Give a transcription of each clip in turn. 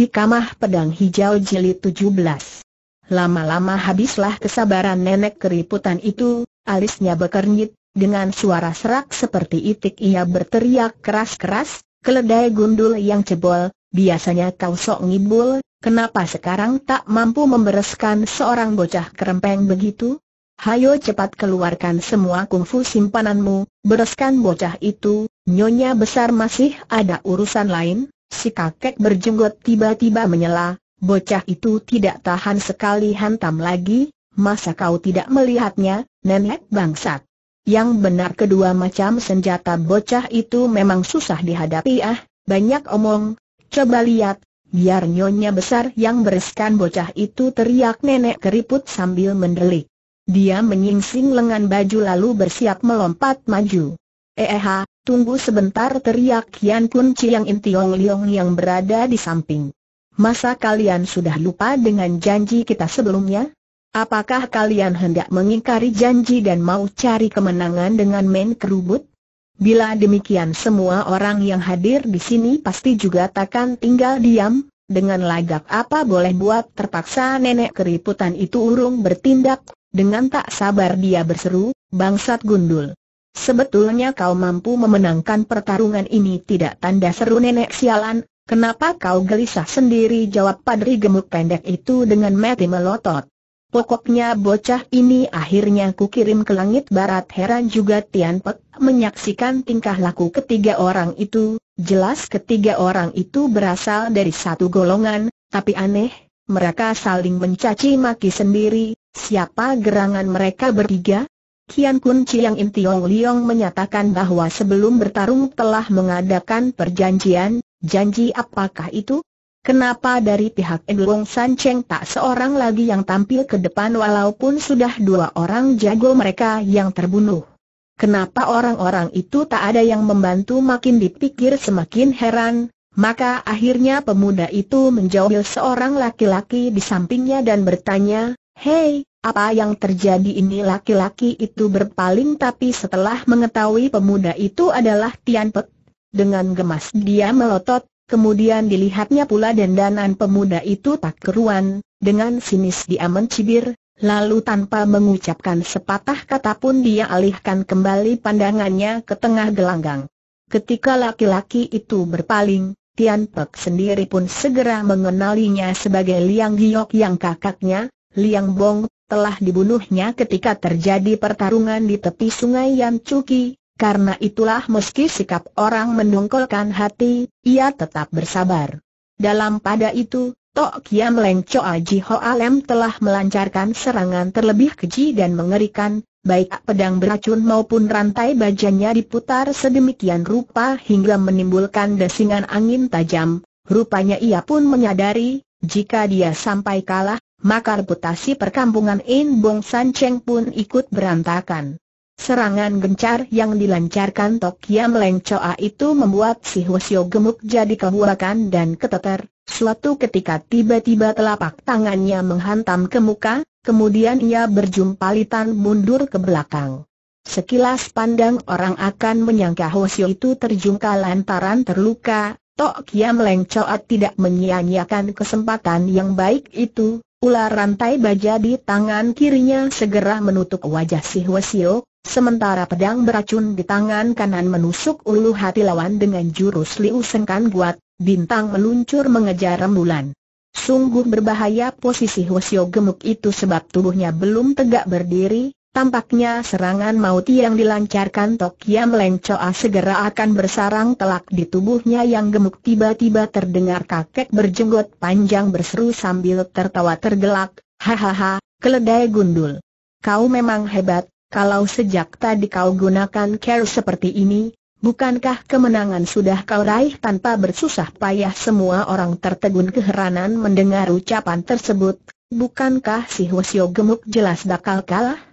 Hikamah Pedang Hijau Jilid 17 Lama-lama habislah kesabaran nenek keriputan itu, alisnya bekernyit, dengan suara serak seperti itik ia berteriak keras-keras, keledai gundul yang cebol, biasanya kau sok ngibul, kenapa sekarang tak mampu membereskan seorang bocah kerempeng begitu? Hayo cepat keluarkan semua kungfu simpananmu, bereskan bocah itu, nyonya besar masih ada urusan lain? Si kakek berjenggot tiba-tiba menyela, bocah itu tidak tahan sekali hantam lagi, masa kau tidak melihatnya, nenek bangsat. Yang benar kedua macam senjata bocah itu memang susah dihadapi ah, banyak omong, coba lihat, biar nyonya besar yang bereskan bocah itu teriak nenek keriput sambil mendelik. Dia menyingsing lengan baju lalu bersiap melompat maju. Eh, eh, tunggu sebentar teriak Kian Kun Chiang In Tiong Liong yang berada di samping. Masa kalian sudah lupa dengan janji kita sebelumnya? Apakah kalian hendak mengingkari janji dan mau cari kemenangan dengan main kerubut? Bila demikian semua orang yang hadir di sini pasti juga takkan tinggal diam, dengan lagak apa boleh buat terpaksa nenek keriputan itu urung bertindak, dengan tak sabar dia berseru, bangsat gundul. Sebetulnya kau mampu memenangkan pertarungan ini tidak tanda seru nenek sialan, kenapa kau gelisah sendiri jawab padri gemuk pendek itu dengan mati melotot. Pokoknya bocah ini akhirnya kukirim ke langit barat heran juga Tian Pek menyaksikan tingkah laku ketiga orang itu, jelas ketiga orang itu berasal dari satu golongan, tapi aneh, mereka saling mencaci maki sendiri, siapa gerangan mereka bertiga? Kian Kun Chiang Im Tiong Liong menyatakan bahwa sebelum bertarung telah mengadakan perjanjian, janji apakah itu? Kenapa dari pihak Eduong San Cheng tak seorang lagi yang tampil ke depan walaupun sudah dua orang jago mereka yang terbunuh? Kenapa orang-orang itu tak ada yang membantu makin dipikir semakin heran, maka akhirnya pemuda itu menjauhi seorang laki-laki di sampingnya dan bertanya, Hei, apa yang terjadi ini laki-laki itu berpaling tapi setelah mengetahui pemuda itu adalah Tian Pek. Dengan gemas dia melotot, kemudian dilihatnya pula dendanan pemuda itu tak keruan, dengan sinis dia mencibir, Lalu tanpa mengucapkan sepatah kata pun dia alihkan kembali pandangannya ke tengah gelanggang. Ketika laki-laki itu berpaling, Tian Pek sendiri pun segera mengenalinya sebagai Liang Giok yang kakaknya, Liang Bong telah dibunuhnya ketika terjadi pertarungan di tepi sungai Yan Cuki, karena itulah meski sikap orang mendongkolkan hati, ia tetap bersabar. Dalam pada itu, Tok Kiam Leng Choa Ji Ho Alem telah melancarkan serangan terlebih keji dan mengerikan, baik pedang beracun maupun rantai bajanya diputar sedemikian rupa hingga menimbulkan desingan angin tajam, rupanya ia pun menyadari, jika dia sampai kalah, maka reputasi perkampungan In Bong San Cheng pun ikut berantakan. Serangan gencar yang dilancarkan Tok Yam Leng Choa itu membuat si Hwasyo gemuk jadi kehuakan dan keteter. Suatu ketika tiba-tiba telapak tangannya menghantam ke muka, kemudian ia berjumpa litan mundur ke belakang. Sekilas pandang orang akan menyangka Hwasyo itu terjungkal lantaran terluka, Tok Kiam Leng Choa tidak menyia-nyiakan kesempatan yang baik itu, Ular rantai baja di tangan kirinya segera menutup wajah si Hwasio, sementara pedang beracun di tangan kanan menusuk ulu hati lawan dengan jurus Liu Sengkan Guat. bintang meluncur mengejar rembulan. Sungguh berbahaya posisi Hwasio gemuk itu sebab tubuhnya belum tegak berdiri, Tampaknya serangan maut yang dilancarkan Tok Yam Leng Choa segera akan bersarang telak di tubuhnya yang gemuk tiba-tiba terdengar kakek berjenggot panjang berseru sambil tertawa tergelak, hahaha, keledai gundul. Kau memang hebat, kalau sejak tadi kau gunakan care seperti ini, Bukankah kemenangan sudah kau raih tanpa bersusah payah semua orang tertegun keheranan mendengar ucapan tersebut? Bukankah si Hwasyo gemuk jelas bakal kalah?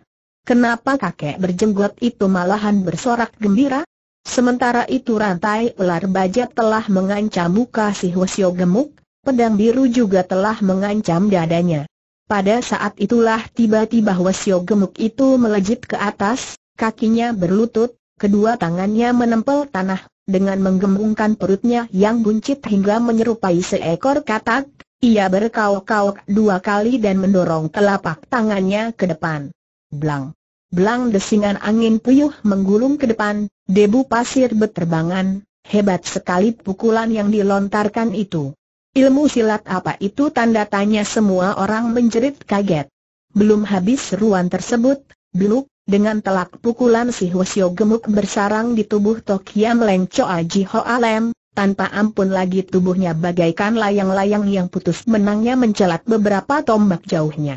Kenapa kakek berjenggot itu malahan bersorak gembira? Sementara itu rantai ular baja telah mengancam muka si Hwasyo gemuk, pedang biru juga telah mengancam dadanya. Pada saat itulah tiba-tiba Hwasyo gemuk itu melejit ke atas, kakinya berlutut, kedua tangannya menempel tanah, dengan menggembungkan perutnya yang buncit hingga menyerupai seekor katak, ia berkauk-kauk dua kali dan mendorong telapak tangannya ke depan. Blang! Belang desingan angin puyuh menggulung ke depan, debu pasir berterbangan, hebat sekali pukulan yang dilontarkan itu. Ilmu silat apa itu tanda tanya semua orang menjerit kaget. Belum habis seruan tersebut, bluk, dengan telak pukulan si Hwasyo gemuk bersarang di tubuh Tokia Meleng Choa Ji tanpa ampun lagi tubuhnya bagaikan layang-layang yang putus menangnya mencelat beberapa tombak jauhnya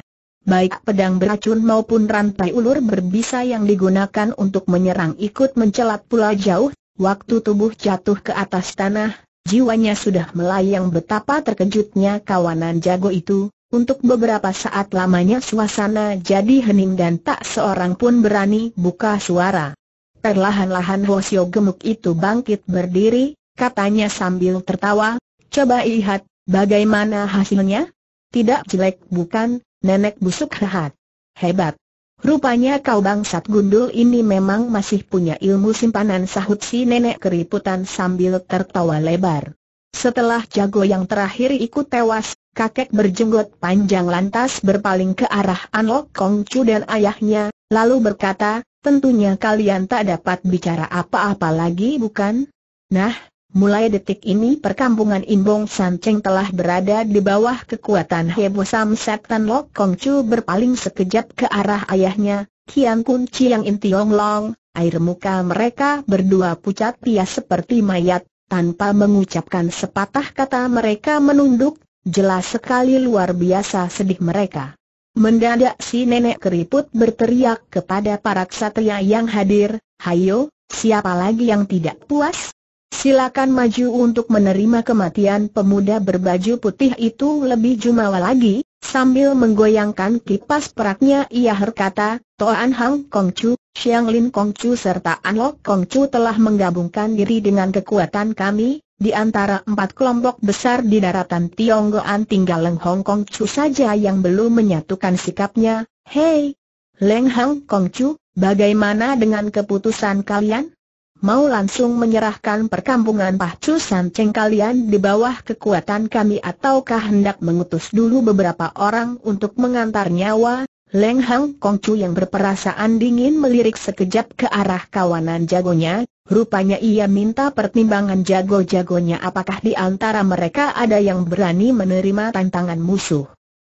baik pedang beracun maupun rantai ulur berbisa yang digunakan untuk menyerang ikut mencelat pula jauh, waktu tubuh jatuh ke atas tanah, jiwanya sudah melayang betapa terkejutnya kawanan jago itu, untuk beberapa saat lamanya suasana jadi hening dan tak seorang pun berani buka suara. Perlahan-lahan Hosio gemuk itu bangkit berdiri, katanya sambil tertawa, coba lihat, bagaimana hasilnya? Tidak jelek bukan, Nenek busuk hehat. Hebat. Rupanya kau bangsat gundul ini memang masih punya ilmu simpanan sahut si nenek keriputan sambil tertawa lebar. Setelah jago yang terakhir ikut tewas, kakek berjenggot panjang lantas berpaling ke arah Kong Chu dan ayahnya, lalu berkata, tentunya kalian tak dapat bicara apa-apa lagi bukan? Nah, Mulai detik ini perkampungan Imbong San Cheng telah berada di bawah kekuatan Hebo Sam Setan Lok Kong Chu berpaling sekejap ke arah ayahnya, Kian Kun yang In Tiong Long, air muka mereka berdua pucat pias seperti mayat, tanpa mengucapkan sepatah kata mereka menunduk, jelas sekali luar biasa sedih mereka. Mendadak si nenek keriput berteriak kepada para ksatria yang hadir, Hayo, siapa lagi yang tidak puas? Silakan maju untuk menerima kematian pemuda berbaju putih itu lebih jumawa lagi, sambil menggoyangkan kipas peraknya ia berkata, Toan Hang Kong Chu, Xiang Lin Kong Chu serta An Lok Kong Chu telah menggabungkan diri dengan kekuatan kami, di antara empat kelompok besar di daratan Tionggoan tinggal Leng Hong Kong Chu saja yang belum menyatukan sikapnya, Hei! Leng Hong Kong Chu, bagaimana dengan keputusan kalian? mau langsung menyerahkan perkampungan Pahcu Sanceng kalian di bawah kekuatan kami ataukah hendak mengutus dulu beberapa orang untuk mengantar nyawa? Leng Hang Kongcu yang berperasaan dingin melirik sekejap ke arah kawanan jagonya, rupanya ia minta pertimbangan jago-jagonya apakah di antara mereka ada yang berani menerima tantangan musuh.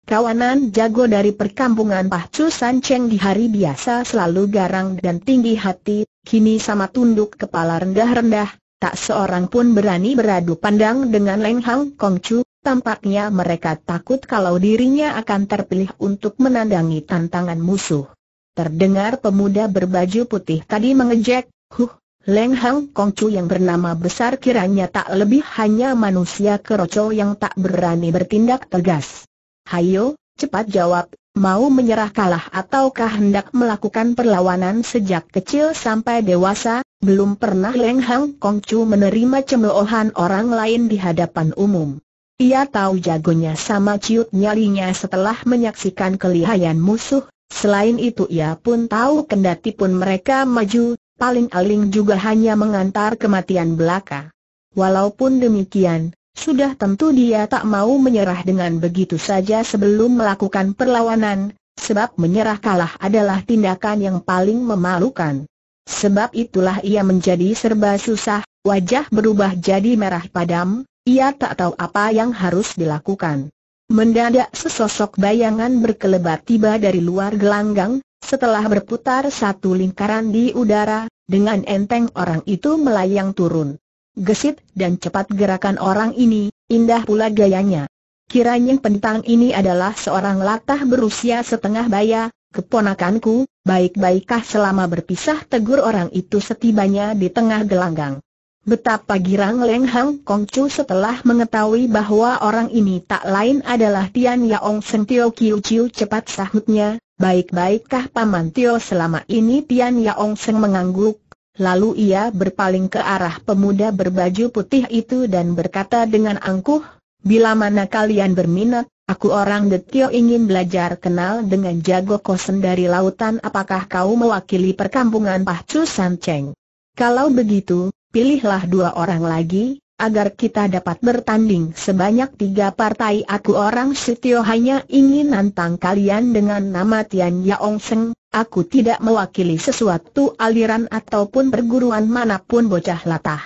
Kawanan jago dari perkampungan Pahcu Sancheng di hari biasa selalu garang dan tinggi hati, kini sama tunduk kepala rendah-rendah, tak seorang pun berani beradu pandang dengan Leng Hang Kongcu, tampaknya mereka takut kalau dirinya akan terpilih untuk menandangi tantangan musuh. Terdengar pemuda berbaju putih tadi mengejek, huh, Leng Hang Kongcu yang bernama besar kiranya tak lebih hanya manusia keroco yang tak berani bertindak tegas. Hayo, cepat jawab, mau menyerah kalah ataukah hendak melakukan perlawanan sejak kecil sampai dewasa, belum pernah Leng Hang Kong Chu menerima cemoohan orang lain di hadapan umum. Ia tahu jagonya sama ciut nyalinya setelah menyaksikan kelihayan musuh, selain itu ia pun tahu kendati pun mereka maju, paling aling juga hanya mengantar kematian belaka. Walaupun demikian, sudah tentu dia tak mau menyerah dengan begitu saja sebelum melakukan perlawanan, sebab menyerah kalah adalah tindakan yang paling memalukan. Sebab itulah ia menjadi serba susah, wajah berubah jadi merah padam, ia tak tahu apa yang harus dilakukan. Mendadak sesosok bayangan berkelebat tiba dari luar gelanggang, setelah berputar satu lingkaran di udara, dengan enteng orang itu melayang turun gesit dan cepat gerakan orang ini, indah pula gayanya. Kiranya pentang ini adalah seorang latah berusia setengah baya, keponakanku, baik-baikkah selama berpisah tegur orang itu setibanya di tengah gelanggang. Betapa girang Leng Hang Kongcu setelah mengetahui bahwa orang ini tak lain adalah Tian Yaong Seng Tio Kiu Chiu cepat sahutnya, baik-baikkah Paman Tio selama ini Tian Yaong Seng mengangguk, Lalu ia berpaling ke arah pemuda berbaju putih itu dan berkata dengan angkuh, Bila mana kalian berminat, aku orang Detio ingin belajar kenal dengan jago kosen dari lautan apakah kau mewakili perkampungan Pahcu Sanceng? Kalau begitu, pilihlah dua orang lagi, agar kita dapat bertanding sebanyak tiga partai. Aku orang Sitio hanya ingin nantang kalian dengan nama Tian Yaong Seng. Aku tidak mewakili sesuatu aliran ataupun perguruan manapun bocah latah.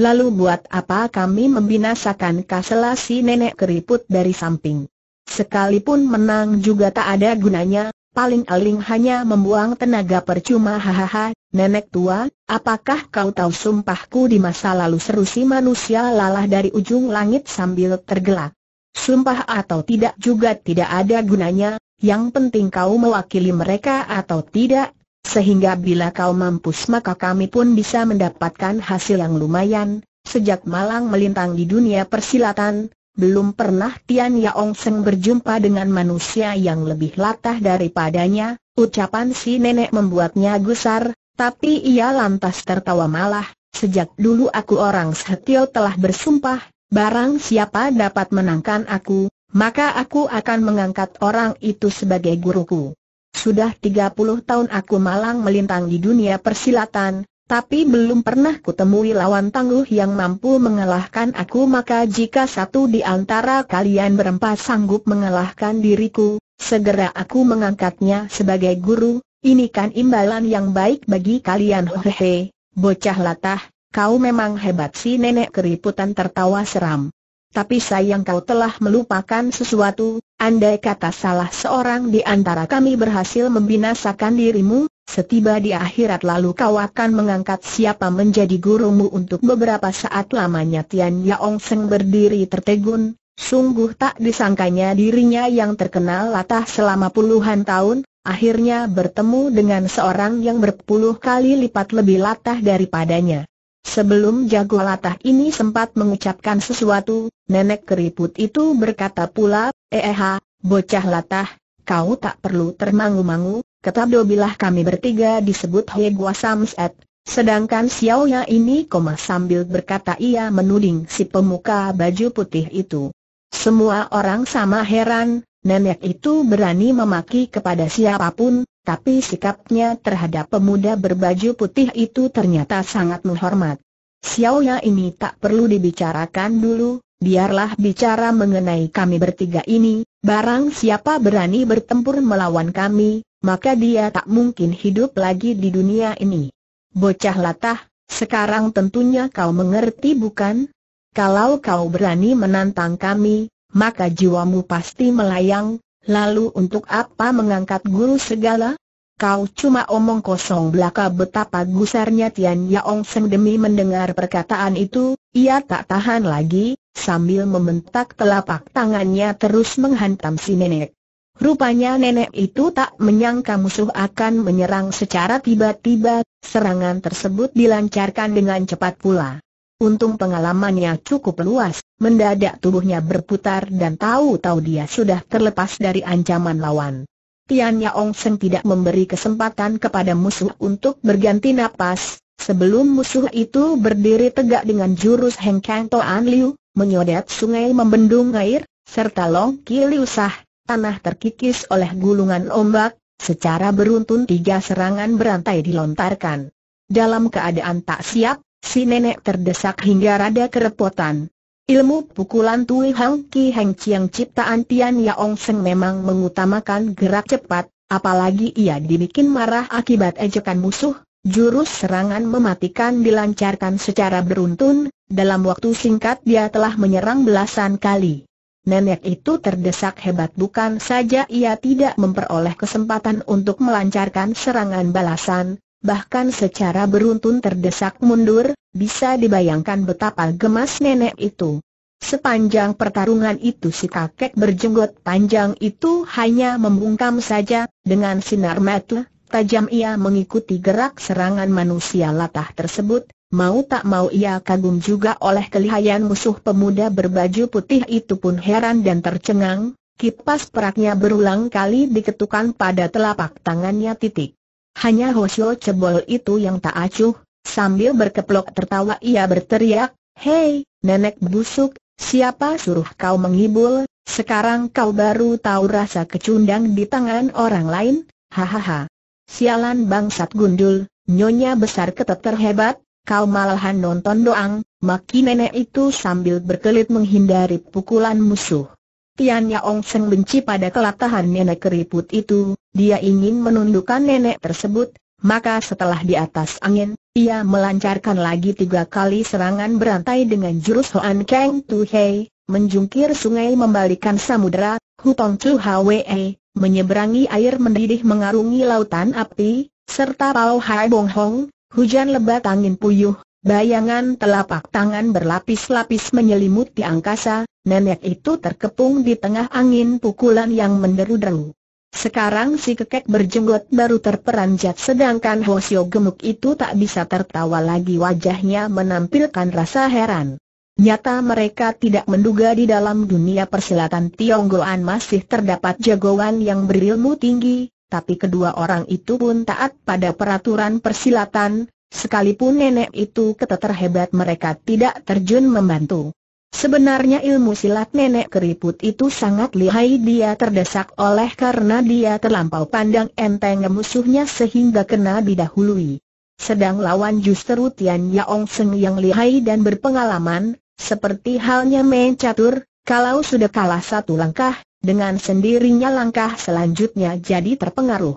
Lalu buat apa kami membinasakan kaselasi nenek keriput dari samping? Sekalipun menang juga tak ada gunanya, paling-aling hanya membuang tenaga percuma hahaha, nenek tua, apakah kau tahu sumpahku di masa lalu seru si manusia lalah dari ujung langit sambil tergelak. Sumpah atau tidak juga tidak ada gunanya, yang penting kau mewakili mereka atau tidak, sehingga bila kau mampus maka kami pun bisa mendapatkan hasil yang lumayan, Sejak Malang melintang di dunia persilatan, belum pernah Tian Yaong Seng berjumpa dengan manusia yang lebih latah daripadanya, ucapan si nenek membuatnya gusar, tapi ia lantas tertawa malah, sejak dulu aku orang setio telah bersumpah, barang siapa dapat menangkan aku, maka aku akan mengangkat orang itu sebagai guruku. Sudah 30 tahun aku malang melintang di dunia persilatan, tapi belum pernah kutemui lawan tangguh yang mampu mengalahkan aku maka jika satu di antara kalian berempat sanggup mengalahkan diriku, segera aku mengangkatnya sebagai guru, ini kan imbalan yang baik bagi kalian hehehe, bocah latah, kau memang hebat si nenek keriputan tertawa seram. Tapi sayang kau telah melupakan sesuatu, andai kata salah seorang di antara kami berhasil membinasakan dirimu, Setiba di akhirat lalu kau akan mengangkat siapa menjadi gurumu untuk beberapa saat lamanya Tian Yaong Seng berdiri tertegun, sungguh tak disangkanya dirinya yang terkenal latah selama puluhan tahun, akhirnya bertemu dengan seorang yang berpuluh kali lipat lebih latah daripadanya. Sebelum jago latah ini sempat mengucapkan sesuatu, nenek keriput itu berkata pula, eh bocah latah, kau tak perlu termangu-mangu, Kata bilah kami bertiga disebut Hei Gua Samset, sedangkan Xiaoya ini koma sambil berkata ia menuding si pemuka baju putih itu. Semua orang sama heran, nenek itu berani memaki kepada siapapun, tapi sikapnya terhadap pemuda berbaju putih itu ternyata sangat menghormat. Xiao Xiaoya ini tak perlu dibicarakan dulu, biarlah bicara mengenai kami bertiga ini, Barang siapa berani bertempur melawan kami, maka dia tak mungkin hidup lagi di dunia ini. Bocah latah, sekarang tentunya kau mengerti bukan? Kalau kau berani menantang kami, maka jiwamu pasti melayang, lalu untuk apa mengangkat guru segala? Kau cuma omong kosong belaka betapa gusarnya Tian Yaong Seng demi mendengar perkataan itu, ia tak tahan lagi, Sambil membentak telapak tangannya terus menghantam si nenek. Rupanya nenek itu tak menyangka musuh akan menyerang secara tiba-tiba, serangan tersebut dilancarkan dengan cepat pula. Untung pengalamannya cukup luas, mendadak tubuhnya berputar dan tahu-tahu dia sudah terlepas dari ancaman lawan. Tian Yaong Seng tidak memberi kesempatan kepada musuh untuk berganti napas, sebelum musuh itu berdiri tegak dengan jurus Heng Kang Toan Liu, menyodet sungai membendung air, serta longki liusah, tanah terkikis oleh gulungan ombak, secara beruntun tiga serangan berantai dilontarkan. Dalam keadaan tak siap, si nenek terdesak hingga rada kerepotan. Ilmu pukulan Tui Hang Ki Heng Chiang ciptaan Tian Yaong Seng memang mengutamakan gerak cepat, apalagi ia dibikin marah akibat ejekan musuh, Jurus serangan mematikan dilancarkan secara beruntun, dalam waktu singkat dia telah menyerang belasan kali. Nenek itu terdesak hebat bukan saja ia tidak memperoleh kesempatan untuk melancarkan serangan balasan, bahkan secara beruntun terdesak mundur, bisa dibayangkan betapa gemas nenek itu. Sepanjang pertarungan itu si kakek berjenggot panjang itu hanya membungkam saja, dengan sinar mata Tajam ia mengikuti gerak serangan manusia latah tersebut, mau tak mau ia kagum juga oleh kelihayan musuh pemuda berbaju putih itu pun heran dan tercengang, kipas peraknya berulang kali diketukan pada telapak tangannya titik. Hanya Hosyo Cebol itu yang tak acuh, sambil berkeplok tertawa ia berteriak, Hei, nenek busuk, siapa suruh kau mengibul, sekarang kau baru tahu rasa kecundang di tangan orang lain, hahaha. Sialan bangsat gundul, nyonya besar keteter hebat, kau malahan nonton doang, maki nenek itu sambil berkelit menghindari pukulan musuh. Tian Ong Seng benci pada kelatahan nenek keriput itu, dia ingin menundukkan nenek tersebut, maka setelah di atas angin, ia melancarkan lagi tiga kali serangan berantai dengan jurus Hoan Kang Tu Hei, menjungkir sungai membalikan samudera, Hutong Chu Hwee, menyeberangi air mendidih mengarungi lautan api, serta Pau Hai Bong Hong, hujan lebat angin puyuh, bayangan telapak tangan berlapis-lapis menyelimuti angkasa, nenek itu terkepung di tengah angin pukulan yang menderu-deru. Sekarang si kekek berjenggot baru terperanjat sedangkan Hosio gemuk itu tak bisa tertawa lagi wajahnya menampilkan rasa heran. Nyata mereka tidak menduga di dalam dunia persilatan Tionggoan masih terdapat jagoan yang berilmu tinggi, tapi kedua orang itu pun taat pada peraturan persilatan, sekalipun nenek itu keteter hebat mereka tidak terjun membantu. Sebenarnya ilmu silat nenek keriput itu sangat lihai dia terdesak oleh karena dia terlampau pandang enteng musuhnya sehingga kena didahului. Sedang lawan justru Tian Yaong Seng yang lihai dan berpengalaman, seperti halnya main catur, kalau sudah kalah satu langkah, dengan sendirinya langkah selanjutnya jadi terpengaruh.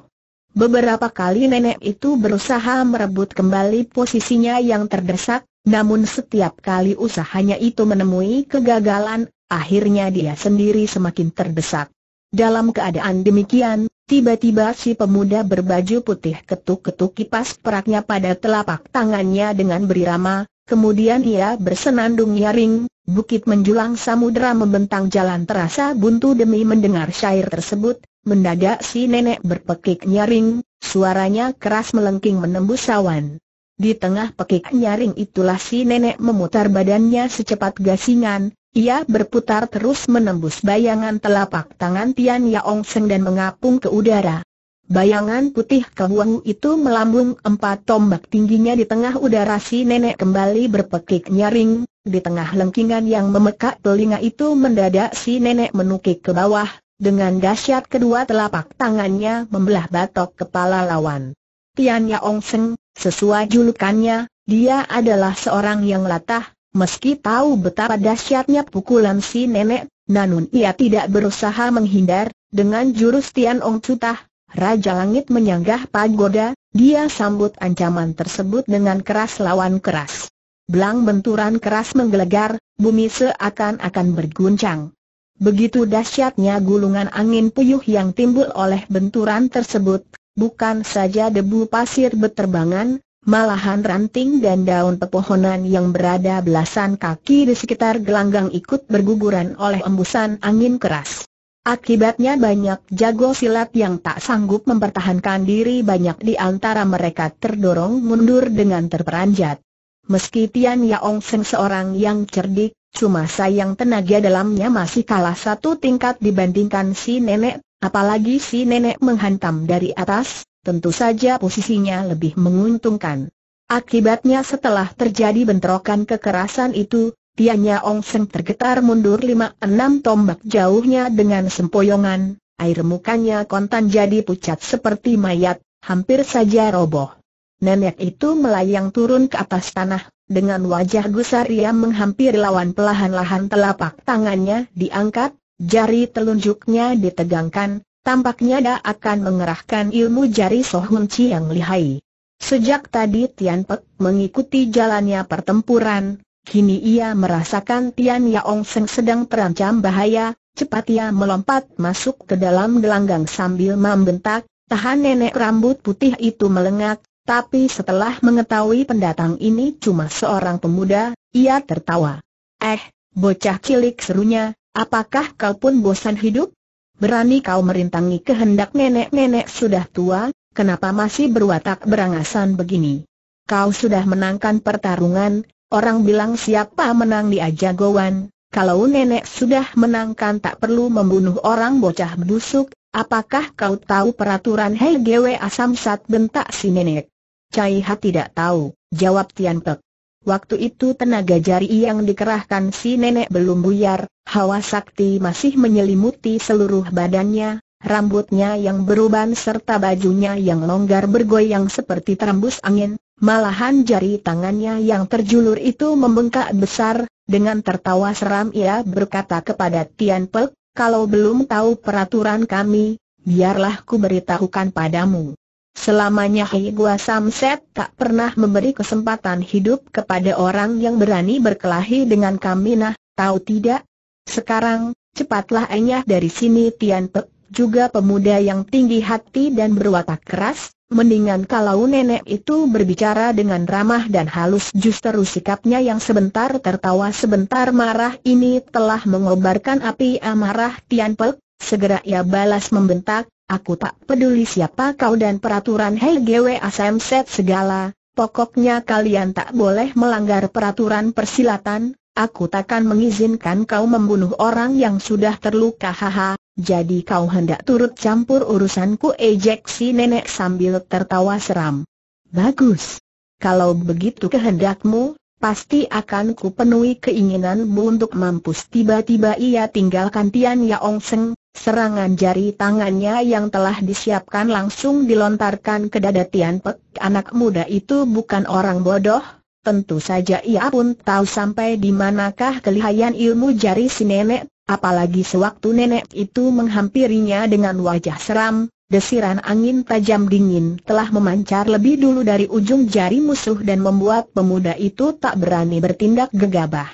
Beberapa kali nenek itu berusaha merebut kembali posisinya yang terdesak, namun setiap kali usahanya itu menemui kegagalan, akhirnya dia sendiri semakin terdesak. Dalam keadaan demikian, tiba-tiba si pemuda berbaju putih ketuk-ketuk kipas peraknya pada telapak tangannya dengan berirama, Kemudian ia bersenandung nyaring, bukit menjulang samudera membentang jalan terasa buntu demi mendengar syair tersebut, mendadak si nenek berpekik nyaring, suaranya keras melengking menembus sawan. Di tengah pekik nyaring itulah si nenek memutar badannya secepat gasingan, ia berputar terus menembus bayangan telapak tangan Tian Yaong Seng dan mengapung ke udara. Bayangan putih kehuang itu melambung empat tombak tingginya di tengah udara si nenek kembali berpekik nyaring, di tengah lengkingan yang memekak telinga itu mendadak si nenek menukik ke bawah, dengan dahsyat kedua telapak tangannya membelah batok kepala lawan. Tian Ong Seng, sesuai julukannya, dia adalah seorang yang latah, meski tahu betapa dahsyatnya pukulan si nenek, namun ia tidak berusaha menghindar, dengan jurus Tian Ong Cutah, Raja Langit menyanggah pagoda, dia sambut ancaman tersebut dengan keras lawan keras. Belang benturan keras menggelegar, bumi seakan-akan berguncang. Begitu dahsyatnya gulungan angin puyuh yang timbul oleh benturan tersebut, bukan saja debu pasir beterbangan, malahan ranting dan daun pepohonan yang berada belasan kaki di sekitar gelanggang ikut berguguran oleh embusan angin keras. Akibatnya banyak jago silat yang tak sanggup mempertahankan diri banyak di antara mereka terdorong mundur dengan terperanjat. Meski Tian Yaong Seng seorang yang cerdik, cuma sayang tenaga dalamnya masih kalah satu tingkat dibandingkan si nenek, apalagi si nenek menghantam dari atas, tentu saja posisinya lebih menguntungkan. Akibatnya setelah terjadi bentrokan kekerasan itu, Tianya Ong Seng tergetar mundur lima enam tombak jauhnya dengan sempoyongan, air mukanya kontan jadi pucat seperti mayat, hampir saja roboh. Nenek itu melayang turun ke atas tanah, dengan wajah gusar ia menghampiri lawan pelahan-lahan telapak tangannya diangkat, jari telunjuknya ditegangkan, tampaknya dia akan mengerahkan ilmu jari Sohun Chi yang lihai. Sejak tadi Tian Pek mengikuti jalannya pertempuran, Kini ia merasakan Tian Yaong Seng sedang terancam bahaya, cepat ia melompat masuk ke dalam gelanggang sambil membentak, tahan nenek rambut putih itu melengak, tapi setelah mengetahui pendatang ini cuma seorang pemuda, ia tertawa. Eh, bocah cilik serunya, apakah kau pun bosan hidup? Berani kau merintangi kehendak nenek-nenek sudah tua, kenapa masih berwatak berangasan begini? Kau sudah menangkan pertarungan, Orang bilang siapa menang dia jagoan, kalau nenek sudah menangkan tak perlu membunuh orang bocah busuk, apakah kau tahu peraturan Hei Gwe Asam Sat bentak si nenek? Cai Ha tidak tahu, jawab Tian Pek. Waktu itu tenaga jari yang dikerahkan si nenek belum buyar, hawa sakti masih menyelimuti seluruh badannya, rambutnya yang beruban serta bajunya yang longgar bergoyang seperti terembus angin, malahan jari tangannya yang terjulur itu membengkak besar, dengan tertawa seram ia berkata kepada Tian Pek, kalau belum tahu peraturan kami, biarlah ku beritahukan padamu. Selamanya Hei Gua Samset tak pernah memberi kesempatan hidup kepada orang yang berani berkelahi dengan kami nah, tahu tidak? Sekarang, cepatlah enyah dari sini Tian Pek juga pemuda yang tinggi hati dan berwatak keras, mendingan kalau nenek itu berbicara dengan ramah dan halus justru sikapnya yang sebentar tertawa sebentar marah ini telah mengobarkan api amarah Tian Pek, segera ia balas membentak, aku tak peduli siapa kau dan peraturan Gwe Asam Set segala, pokoknya kalian tak boleh melanggar peraturan persilatan, Aku takkan mengizinkan kau membunuh orang yang sudah terluka haha, jadi kau hendak turut campur urusanku ejek si nenek sambil tertawa seram. Bagus. Kalau begitu kehendakmu, pasti akan ku penuhi keinginanmu untuk mampus. Tiba-tiba ia tinggalkan Tian Yaong Seng, serangan jari tangannya yang telah disiapkan langsung dilontarkan ke dada Tian Pek. Anak muda itu bukan orang bodoh, Tentu saja ia pun tahu sampai di manakah kelihayan ilmu jari si nenek, Apalagi sewaktu nenek itu menghampirinya dengan wajah seram, desiran angin tajam dingin telah memancar lebih dulu dari ujung jari musuh dan membuat pemuda itu tak berani bertindak gegabah.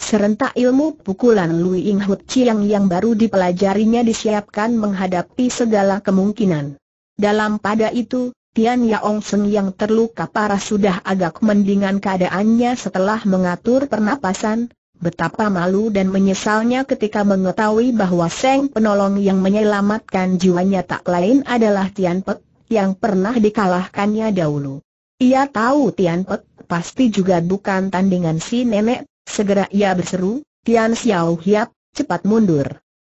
Serentak ilmu pukulan Lui Ing Hut Chiang yang baru dipelajarinya disiapkan menghadapi segala kemungkinan. Dalam pada itu, Tian Yaong Seng yang terluka parah sudah agak mendingan keadaannya setelah mengatur pernapasan, Betapa malu dan menyesalnya ketika mengetahui bahwa Seng penolong yang menyelamatkan jiwanya tak lain adalah Tian Pek, yang pernah dikalahkannya dahulu. Ia tahu Tian Pek pasti juga bukan tandingan si nenek, segera ia berseru, Tian Xiao Hiap, cepat mundur.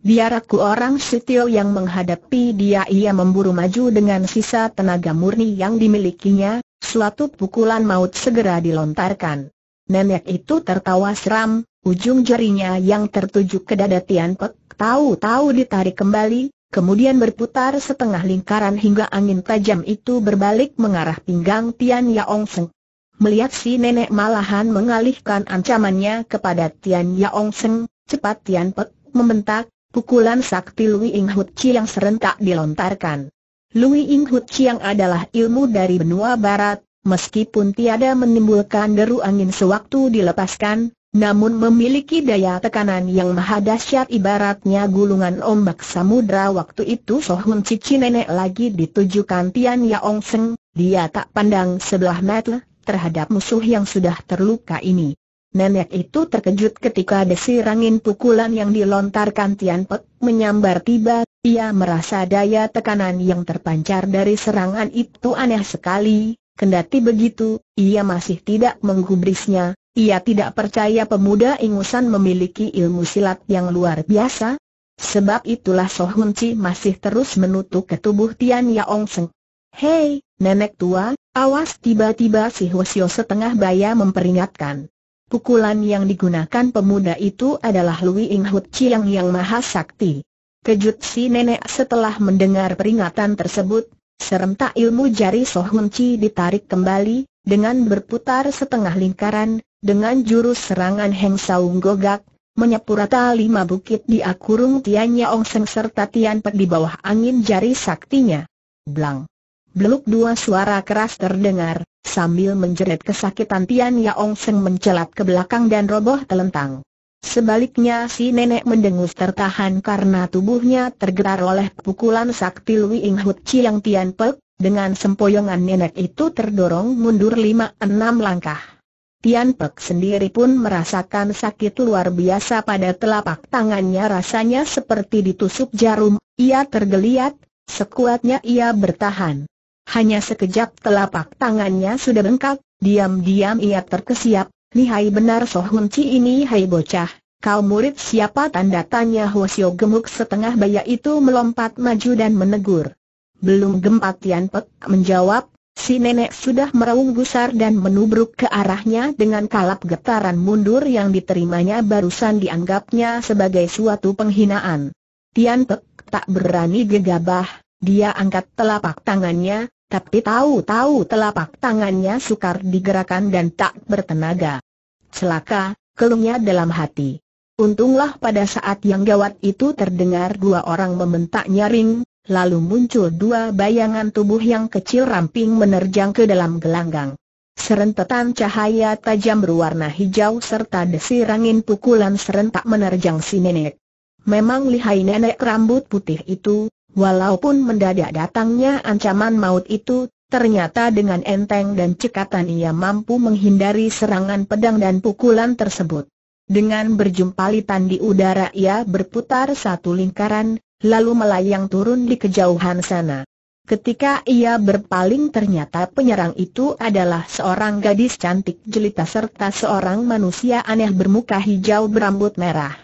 Biar aku orang setio yang menghadapi dia ia memburu maju dengan sisa tenaga murni yang dimilikinya, suatu pukulan maut segera dilontarkan. Nenek itu tertawa seram, Ujung jarinya yang tertuju ke dada Tian Pek, tahu-tahu ditarik kembali, kemudian berputar setengah lingkaran hingga angin tajam itu berbalik mengarah pinggang Tian Yaong Seng. Melihat si nenek malahan mengalihkan ancamannya kepada Tian Yaong Seng, cepat Tian Pek membentak, pukulan sakti Lui Ing Hut yang serentak dilontarkan. Lui Ing Hut Chi yang adalah ilmu dari benua barat, meskipun tiada menimbulkan deru angin sewaktu dilepaskan, namun memiliki daya tekanan yang maha dahsyat ibaratnya gulungan ombak samudra waktu itu Sohun Cici nenek lagi ditujukan Tian ong Seng, dia tak pandang sebelah mata terhadap musuh yang sudah terluka ini. Nenek itu terkejut ketika desir angin pukulan yang dilontarkan Tian Pek menyambar tiba, ia merasa daya tekanan yang terpancar dari serangan itu aneh sekali, kendati begitu, ia masih tidak menggubrisnya, ia tidak percaya pemuda ingusan memiliki ilmu silat yang luar biasa. Sebab itulah Sohun Chi masih terus menutup ke tubuh Tian Yaong Seng. Hei, nenek tua, awas tiba-tiba si Hwasyo setengah baya memperingatkan. Pukulan yang digunakan pemuda itu adalah Lui Ing Hut yang maha sakti. Kejut si nenek setelah mendengar peringatan tersebut, serentak ilmu jari Sohun Chi ditarik kembali, dengan berputar setengah lingkaran, dengan jurus serangan Heng Saung Gogak, menyapu rata lima bukit di akurung Tianya Ong Seng serta Tian Pek di bawah angin jari saktinya. Blang. Beluk dua suara keras terdengar, sambil menjerit kesakitan Tian Ong Seng mencelat ke belakang dan roboh telentang. Sebaliknya si nenek mendengus tertahan karena tubuhnya tergetar oleh pukulan sakti Lui Ing Hut Chiang Tian Pek, dengan sempoyongan nenek itu terdorong mundur lima enam langkah. Tian Pek sendiri pun merasakan sakit luar biasa pada telapak tangannya rasanya seperti ditusuk jarum, ia tergeliat, sekuatnya ia bertahan. Hanya sekejap telapak tangannya sudah bengkak, diam-diam ia terkesiap, lihai benar Soh Hun Chi ini hai bocah, kau murid siapa tanda tanya Hwasyo gemuk setengah baya itu melompat maju dan menegur. Belum gempa Tian Pek menjawab, Si nenek sudah meraung gusar dan menubruk ke arahnya dengan kalap getaran mundur yang diterimanya barusan dianggapnya sebagai suatu penghinaan. Tian Pek tak berani gegabah, dia angkat telapak tangannya, tapi tahu-tahu telapak tangannya sukar digerakkan dan tak bertenaga. Celaka, keluhnya dalam hati. Untunglah pada saat yang gawat itu terdengar dua orang membentak nyaring, lalu muncul dua bayangan tubuh yang kecil ramping menerjang ke dalam gelanggang. Serentetan cahaya tajam berwarna hijau serta desir angin pukulan serentak menerjang si nenek. Memang lihai nenek rambut putih itu, walaupun mendadak datangnya ancaman maut itu, ternyata dengan enteng dan cekatan ia mampu menghindari serangan pedang dan pukulan tersebut. Dengan berjumpalitan di udara ia berputar satu lingkaran, lalu melayang turun di kejauhan sana. Ketika ia berpaling ternyata penyerang itu adalah seorang gadis cantik jelita serta seorang manusia aneh bermuka hijau berambut merah.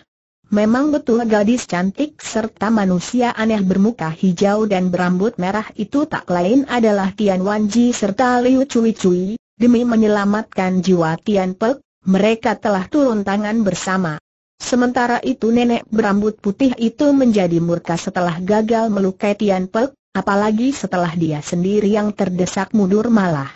Memang betul gadis cantik serta manusia aneh bermuka hijau dan berambut merah itu tak lain adalah Tian Wanji serta Liu Cui Cui, demi menyelamatkan jiwa Tian Pek, mereka telah turun tangan bersama. Sementara itu nenek berambut putih itu menjadi murka setelah gagal melukai Tian Pek, apalagi setelah dia sendiri yang terdesak mundur malah.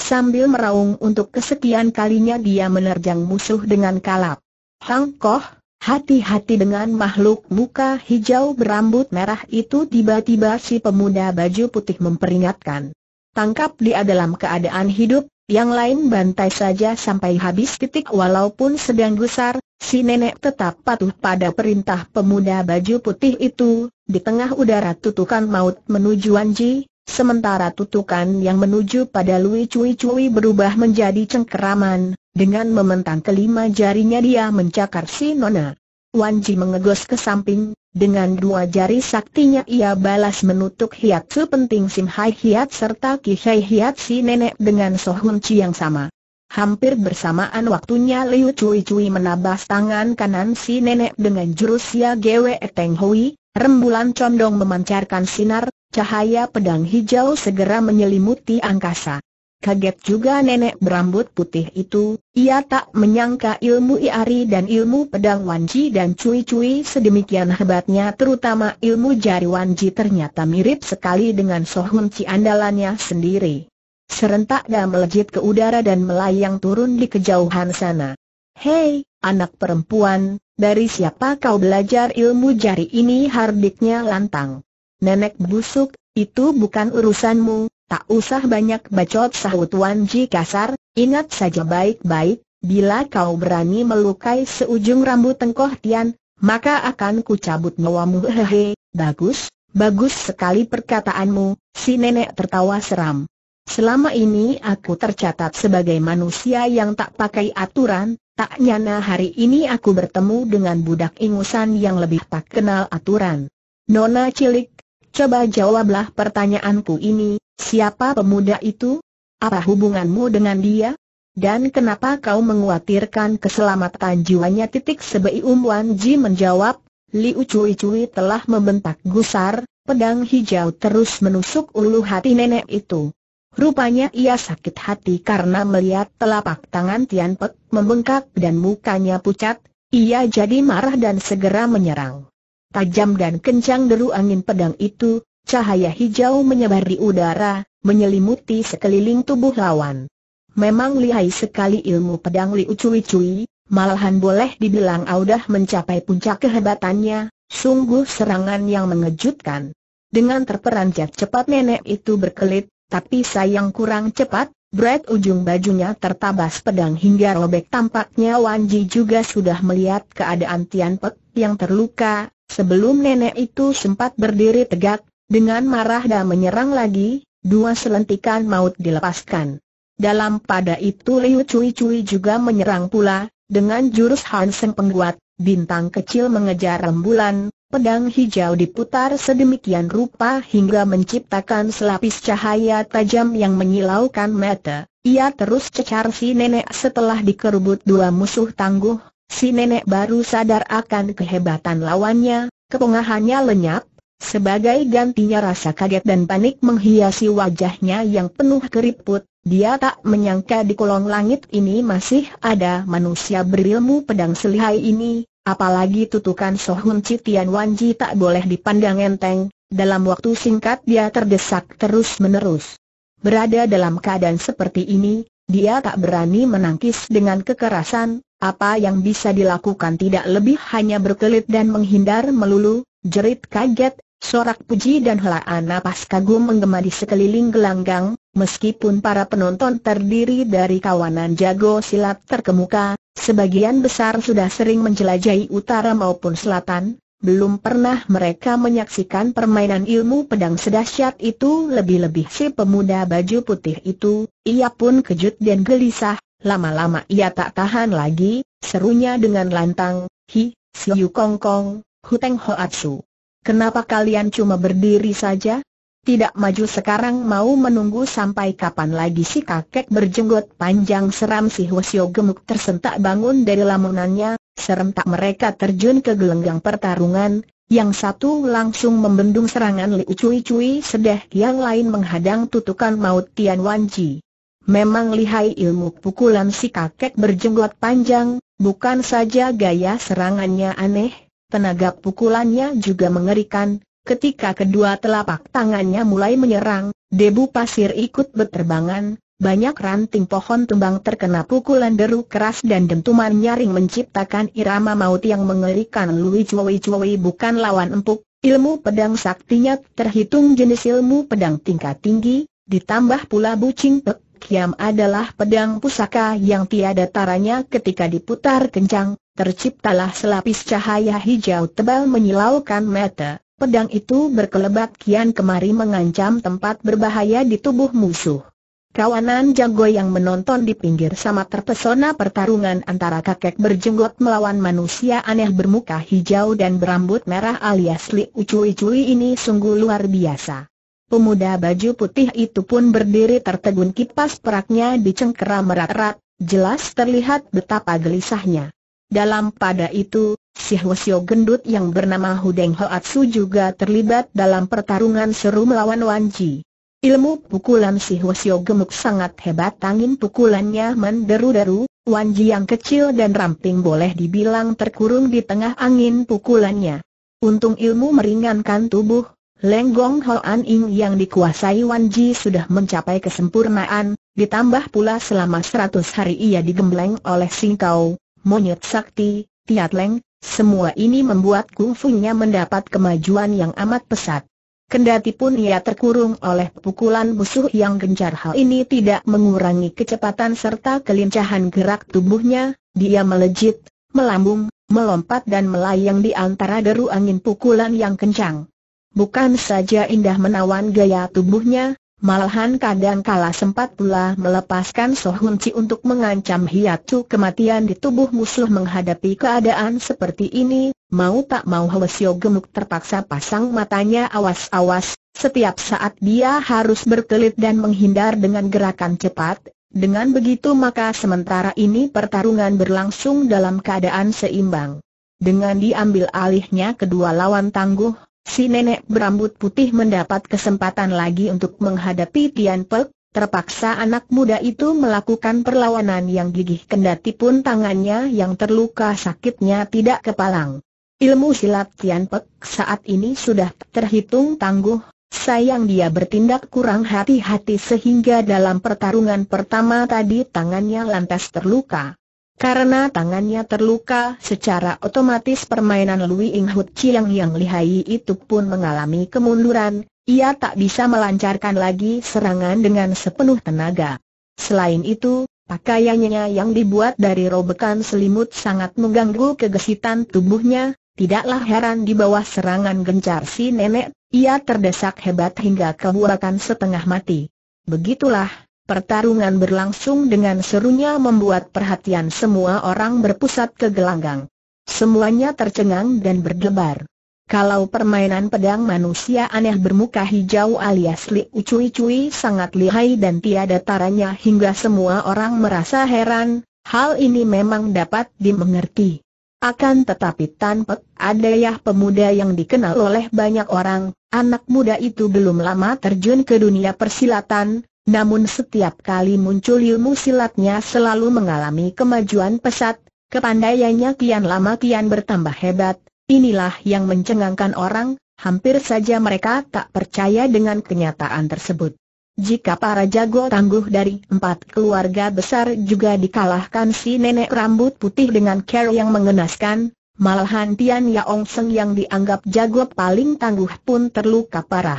Sambil meraung untuk kesekian kalinya dia menerjang musuh dengan kalap. Hang Koh, hati-hati dengan makhluk muka hijau berambut merah itu tiba-tiba si pemuda baju putih memperingatkan. Tangkap dia dalam keadaan hidup, yang lain bantai saja sampai habis titik walaupun sedang gusar, si nenek tetap patuh pada perintah pemuda baju putih itu, di tengah udara tutukan maut menuju Anji, sementara tutukan yang menuju pada Lui Cui Cui berubah menjadi cengkeraman, dengan mementang kelima jarinya dia mencakar si nona. Wan Ji mengegos ke samping, dengan dua jari saktinya ia balas menutup hiat sepenting Sim Hai Hiat serta Ki Hai Hiat si nenek dengan Sohun Chi yang sama. Hampir bersamaan waktunya Liu Cui Cui menabas tangan kanan si nenek dengan jurus Sia Gwe Teng Hui, rembulan condong memancarkan sinar, cahaya pedang hijau segera menyelimuti angkasa. Kaget juga nenek berambut putih itu, ia tak menyangka ilmu Iari dan ilmu pedang Wanji dan Cui Cui sedemikian hebatnya terutama ilmu jari Wanji ternyata mirip sekali dengan Sohun Ci andalannya sendiri. Serentak dia melejit ke udara dan melayang turun di kejauhan sana. Hei, anak perempuan, dari siapa kau belajar ilmu jari ini hardiknya lantang. Nenek busuk, itu bukan urusanmu, Tak usah banyak bacot sahut Wan Ji kasar, ingat saja baik-baik, bila kau berani melukai seujung rambut tengkoh Tian, maka akan kucabut nyawamu hehehe, bagus, bagus sekali perkataanmu, si nenek tertawa seram. Selama ini aku tercatat sebagai manusia yang tak pakai aturan, tak nyana hari ini aku bertemu dengan budak ingusan yang lebih tak kenal aturan. Nona cilik, Coba jawablah pertanyaanku ini, siapa pemuda itu? Apa hubunganmu dengan dia? Dan kenapa kau menguatirkan keselamatan jiwanya? Titik sebei umuan Ji menjawab, Liu Cui Cui telah membentak gusar, pedang hijau terus menusuk ulu hati nenek itu. Rupanya ia sakit hati karena melihat telapak tangan Tian Pek membengkak dan mukanya pucat, ia jadi marah dan segera menyerang. Tajam dan kencang deru angin pedang itu, cahaya hijau menyebar di udara, menyelimuti sekeliling tubuh lawan. Memang lihai sekali ilmu pedang Liu Cui Cui, malahan boleh dibilang Audah mencapai puncak kehebatannya, sungguh serangan yang mengejutkan. Dengan terperanjat cepat nenek itu berkelit, tapi sayang kurang cepat, Brad ujung bajunya tertabas pedang hingga robek tampaknya Wanji juga sudah melihat keadaan Tian Pek yang terluka, Sebelum nenek itu sempat berdiri tegak, dengan marah dan menyerang lagi, dua selentikan maut dilepaskan. Dalam pada itu Liu Cui Cui juga menyerang pula, dengan jurus Hanseng Pengguat, bintang kecil mengejar rembulan, pedang hijau diputar sedemikian rupa hingga menciptakan selapis cahaya tajam yang menyilaukan mata. Ia terus cecar si nenek setelah dikerubut dua musuh tangguh, Si nenek baru sadar akan kehebatan lawannya, kepongahannya lenyap, sebagai gantinya rasa kaget dan panik menghiasi wajahnya yang penuh keriput, dia tak menyangka di kolong langit ini masih ada manusia berilmu pedang selihai ini, apalagi tutukan Sohun Citian Wanji tak boleh dipandang enteng, dalam waktu singkat dia terdesak terus-menerus. Berada dalam keadaan seperti ini, dia tak berani menangkis dengan kekerasan, apa yang bisa dilakukan tidak lebih hanya berkelit dan menghindar melulu, jerit kaget, sorak puji dan helaan napas kagum menggema di sekeliling gelanggang, meskipun para penonton terdiri dari kawanan jago silat terkemuka, sebagian besar sudah sering menjelajahi utara maupun selatan, belum pernah mereka menyaksikan permainan ilmu pedang sedahsyat itu lebih-lebih si pemuda baju putih itu, ia pun kejut dan gelisah, lama-lama ia tak tahan lagi, serunya dengan lantang, Hi, Siu Kong Kong, Huteng Hoatsu. Kenapa kalian cuma berdiri saja? Tidak maju sekarang mau menunggu sampai kapan lagi si kakek berjenggot panjang seram si Hwasyo gemuk tersentak bangun dari lamunannya, serentak mereka terjun ke gelenggang pertarungan, yang satu langsung membendung serangan Liu Cui Cui sedeh yang lain menghadang tutukan maut Tian Wan Wanji. Memang lihai ilmu pukulan si kakek berjenggot panjang, bukan saja gaya serangannya aneh, tenaga pukulannya juga mengerikan, ketika kedua telapak tangannya mulai menyerang, debu pasir ikut berterbangan, banyak ranting pohon tumbang terkena pukulan deru keras dan dentuman nyaring menciptakan irama maut yang mengerikan Lui Choi Choi bukan lawan empuk, ilmu pedang saktinya terhitung jenis ilmu pedang tingkat tinggi, ditambah pula bucing pek kiam adalah pedang pusaka yang tiada taranya ketika diputar kencang, terciptalah selapis cahaya hijau tebal menyilaukan mata, pedang itu berkelebat kian kemari mengancam tempat berbahaya di tubuh musuh. Kawanan jago yang menonton di pinggir sama terpesona pertarungan antara kakek berjenggot melawan manusia aneh bermuka hijau dan berambut merah alias Li Ucui Cui ini sungguh luar biasa. Pemuda baju putih itu pun berdiri tertegun kipas peraknya dicengkeram merat-rat, jelas terlihat betapa gelisahnya. Dalam pada itu, si Hwasyo gendut yang bernama Hudeng Hoatsu juga terlibat dalam pertarungan seru melawan Wanji. Ilmu pukulan si Hwasyo gemuk sangat hebat tangin pukulannya menderu-deru, Wan Ji yang kecil dan ramping boleh dibilang terkurung di tengah angin pukulannya. Untung ilmu meringankan tubuh, Lenggong Hoan Ing yang dikuasai Wan Ji sudah mencapai kesempurnaan, ditambah pula selama seratus hari ia digembleng oleh Singkau, monyet sakti, Tiat Leng, semua ini membuat kungfunya mendapat kemajuan yang amat pesat. Kendati pun ia terkurung oleh pukulan musuh yang gencar hal ini tidak mengurangi kecepatan serta kelincahan gerak tubuhnya, dia melejit, melambung, melompat dan melayang di antara deru angin pukulan yang kencang. Bukan saja indah menawan gaya tubuhnya, Malahan kadang kala sempat pula melepaskan Sohunci untuk mengancam hiatu kematian di tubuh musuh menghadapi keadaan seperti ini, mau tak mau Hwasyo gemuk terpaksa pasang matanya awas-awas, setiap saat dia harus berkelit dan menghindar dengan gerakan cepat, dengan begitu maka sementara ini pertarungan berlangsung dalam keadaan seimbang. Dengan diambil alihnya kedua lawan tangguh, Si nenek berambut putih mendapat kesempatan lagi untuk menghadapi Tian Pek, terpaksa anak muda itu melakukan perlawanan yang gigih kendati pun tangannya yang terluka sakitnya tidak kepalang. Ilmu silat Tian Pek saat ini sudah terhitung tangguh, sayang dia bertindak kurang hati-hati sehingga dalam pertarungan pertama tadi tangannya lantas terluka. Karena tangannya terluka, secara otomatis permainan Lui Ing Hut Chiang yang lihai itu pun mengalami kemunduran, ia tak bisa melancarkan lagi serangan dengan sepenuh tenaga. Selain itu, pakaiannya yang dibuat dari robekan selimut sangat mengganggu kegesitan tubuhnya, tidaklah heran di bawah serangan gencar si nenek, ia terdesak hebat hingga kebuakan setengah mati. Begitulah, Pertarungan berlangsung dengan serunya membuat perhatian semua orang berpusat ke gelanggang. Semuanya tercengang dan berdebar. Kalau permainan pedang manusia aneh bermuka hijau alias Li Ucui Cui sangat lihai dan tiada taranya hingga semua orang merasa heran, hal ini memang dapat dimengerti. Akan tetapi tanpa ada yah pemuda yang dikenal oleh banyak orang, anak muda itu belum lama terjun ke dunia persilatan, namun setiap kali muncul ilmu silatnya selalu mengalami kemajuan pesat, kepandaiannya kian lama kian bertambah hebat, inilah yang mencengangkan orang, hampir saja mereka tak percaya dengan kenyataan tersebut. Jika para jago tangguh dari empat keluarga besar juga dikalahkan si nenek rambut putih dengan care yang mengenaskan, malahan Tian Yaong Seng yang dianggap jago paling tangguh pun terluka parah.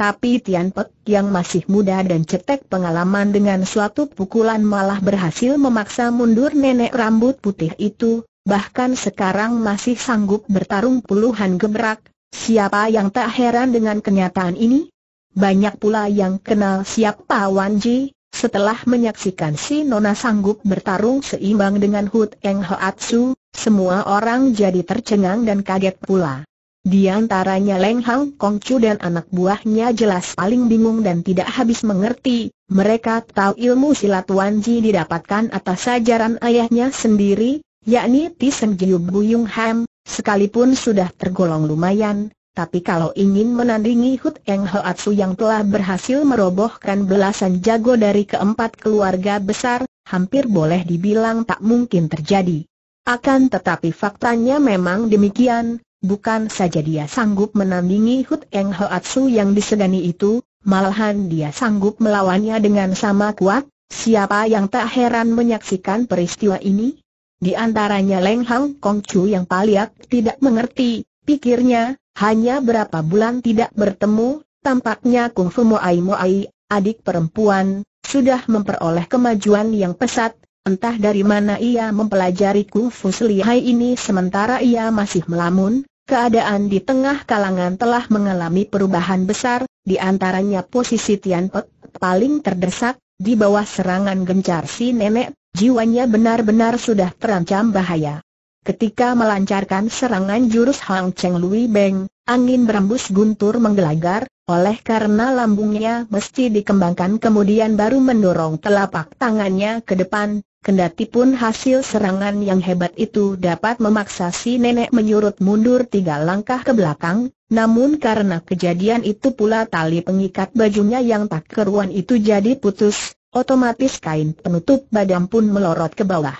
Tapi Tian Pek yang masih muda dan cetek pengalaman dengan suatu pukulan malah berhasil memaksa mundur nenek rambut putih itu, bahkan sekarang masih sanggup bertarung puluhan gebrak, siapa yang tak heran dengan kenyataan ini? Banyak pula yang kenal siapa Wan Ji, setelah menyaksikan si Nona sanggup bertarung seimbang dengan Hut Eng Hoatsu, semua orang jadi tercengang dan kaget pula. Di antaranya Leng Hang Kong Chu dan anak buahnya jelas paling bingung dan tidak habis mengerti, mereka tahu ilmu silat Wan Ji didapatkan atas ajaran ayahnya sendiri, yakni Tiseng Jiu Buyung Ham, sekalipun sudah tergolong lumayan, tapi kalau ingin menandingi Hut Eng Hoatsu yang telah berhasil merobohkan belasan jago dari keempat keluarga besar, hampir boleh dibilang tak mungkin terjadi. Akan tetapi faktanya memang demikian, Bukan saja dia sanggup menandingi Hut Eng Hoatsu yang disegani itu, malahan dia sanggup melawannya dengan sama kuat, siapa yang tak heran menyaksikan peristiwa ini? Di antaranya Leng Hang Kong Chu yang paliak tidak mengerti, pikirnya, hanya berapa bulan tidak bertemu, tampaknya Kung Fu Moai Moai, adik perempuan, sudah memperoleh kemajuan yang pesat, Entah dari mana ia mempelajari Kung Fu selihai ini sementara ia masih melamun, Keadaan di tengah kalangan telah mengalami perubahan besar, di antaranya posisi Tian Pek, paling terdesak, di bawah serangan gencar si nenek, jiwanya benar-benar sudah terancam bahaya. Ketika melancarkan serangan jurus Hang Cheng Lui Beng, angin berembus guntur menggelagar, oleh karena lambungnya mesti dikembangkan kemudian baru mendorong telapak tangannya ke depan, kendati pun hasil serangan yang hebat itu dapat memaksa si nenek menyurut mundur tiga langkah ke belakang, namun karena kejadian itu pula tali pengikat bajunya yang tak keruan itu jadi putus, otomatis kain penutup badan pun melorot ke bawah.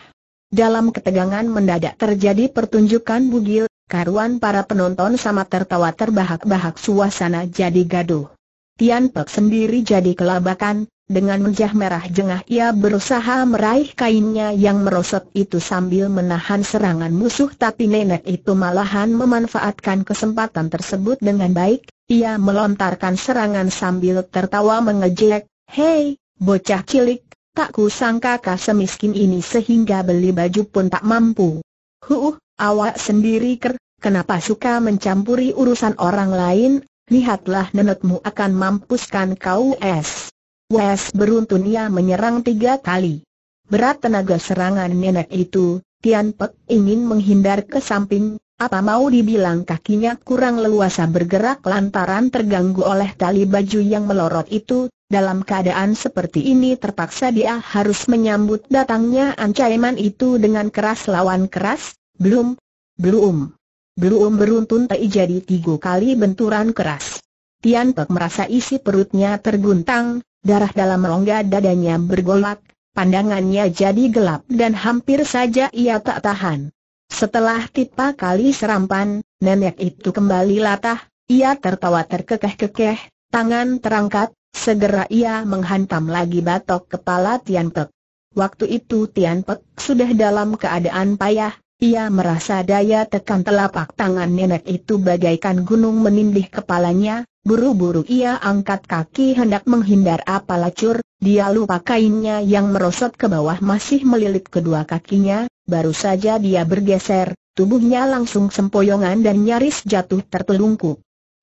Dalam ketegangan mendadak terjadi pertunjukan bugil, Karuan para penonton sama tertawa terbahak-bahak suasana jadi gaduh. Tian Pek sendiri jadi kelabakan, dengan menjah merah jengah ia berusaha meraih kainnya yang merosot itu sambil menahan serangan musuh tapi nenek itu malahan memanfaatkan kesempatan tersebut dengan baik, ia melontarkan serangan sambil tertawa mengejek, Hei, bocah cilik, tak kusangka kau semiskin ini sehingga beli baju pun tak mampu. Huh, awak sendiri ker, kenapa suka mencampuri urusan orang lain, lihatlah nenekmu akan mampuskan kau es. Wes beruntun ia menyerang tiga kali. Berat tenaga serangan nenek itu, Tian Pek ingin menghindar ke samping, apa mau dibilang kakinya kurang leluasa bergerak lantaran terganggu oleh tali baju yang melorot itu, dalam keadaan seperti ini terpaksa dia harus menyambut datangnya ancaman itu dengan keras lawan keras, belum, belum. Belum beruntun tak jadi tiga kali benturan keras. Tian Pek merasa isi perutnya terguntang, darah dalam rongga dadanya bergolak, pandangannya jadi gelap dan hampir saja ia tak tahan. Setelah tipa kali serampan, nenek itu kembali latah, ia tertawa terkekeh-kekeh, tangan terangkat, Segera ia menghantam lagi batok kepala Tian Pek. Waktu itu Tian Pek sudah dalam keadaan payah, ia merasa daya tekan telapak tangan nenek itu bagaikan gunung menindih kepalanya, buru-buru ia angkat kaki hendak menghindar apa lacur, dia lupa kainnya yang merosot ke bawah masih melilit kedua kakinya, baru saja dia bergeser, tubuhnya langsung sempoyongan dan nyaris jatuh tertelungkup.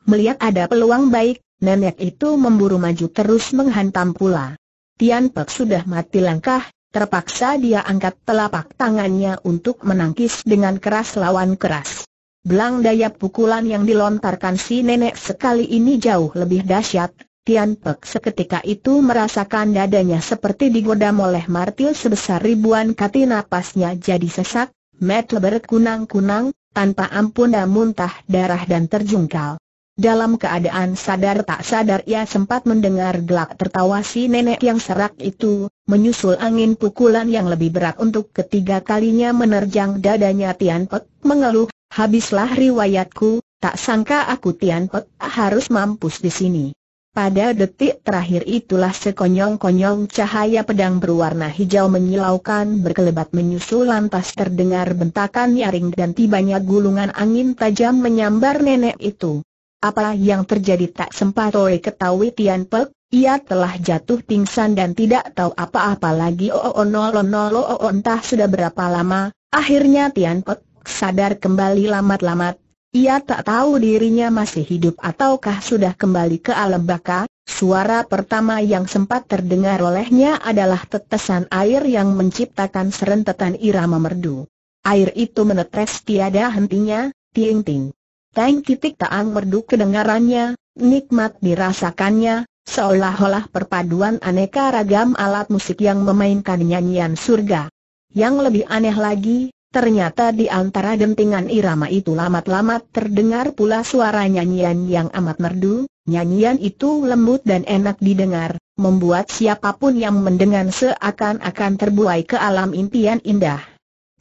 Melihat ada peluang baik, nenek itu memburu maju terus menghantam pula. Tian Pek sudah mati langkah, terpaksa dia angkat telapak tangannya untuk menangkis dengan keras lawan keras. Belang daya pukulan yang dilontarkan si nenek sekali ini jauh lebih dahsyat. Tian Pek seketika itu merasakan dadanya seperti digoda oleh martil sebesar ribuan kati napasnya jadi sesak, metle berkunang-kunang, tanpa ampun dan muntah darah dan terjungkal. Dalam keadaan sadar tak sadar ia sempat mendengar gelak tertawa si nenek yang serak itu, menyusul angin pukulan yang lebih berat untuk ketiga kalinya menerjang dadanya Tian Pek, mengeluh, habislah riwayatku, tak sangka aku Tian Pek harus mampus di sini. Pada detik terakhir itulah sekonyong-konyong cahaya pedang berwarna hijau menyilaukan berkelebat menyusul lantas terdengar bentakan nyaring dan tibanya gulungan angin tajam menyambar nenek itu. Apa yang terjadi tak sempat Roy ketahui Tian Pek, ia telah jatuh pingsan dan tidak tahu apa-apa lagi Oh oh oh nol nol oh entah sudah berapa lama, akhirnya Tian Pek sadar kembali lamat-lamat. Ia tak tahu dirinya masih hidup ataukah sudah kembali ke alam baka, suara pertama yang sempat terdengar olehnya adalah tetesan air yang menciptakan serentetan irama merdu. Air itu menetes tiada hentinya, ting-ting. Teng titik taang merdu kedengarannya, nikmat dirasakannya, seolah-olah perpaduan aneka ragam alat musik yang memainkan nyanyian surga. Yang lebih aneh lagi, ternyata di antara dentingan irama itu lamat-lamat terdengar pula suara nyanyian yang amat merdu, nyanyian itu lembut dan enak didengar, membuat siapapun yang mendengar seakan-akan terbuai ke alam impian indah.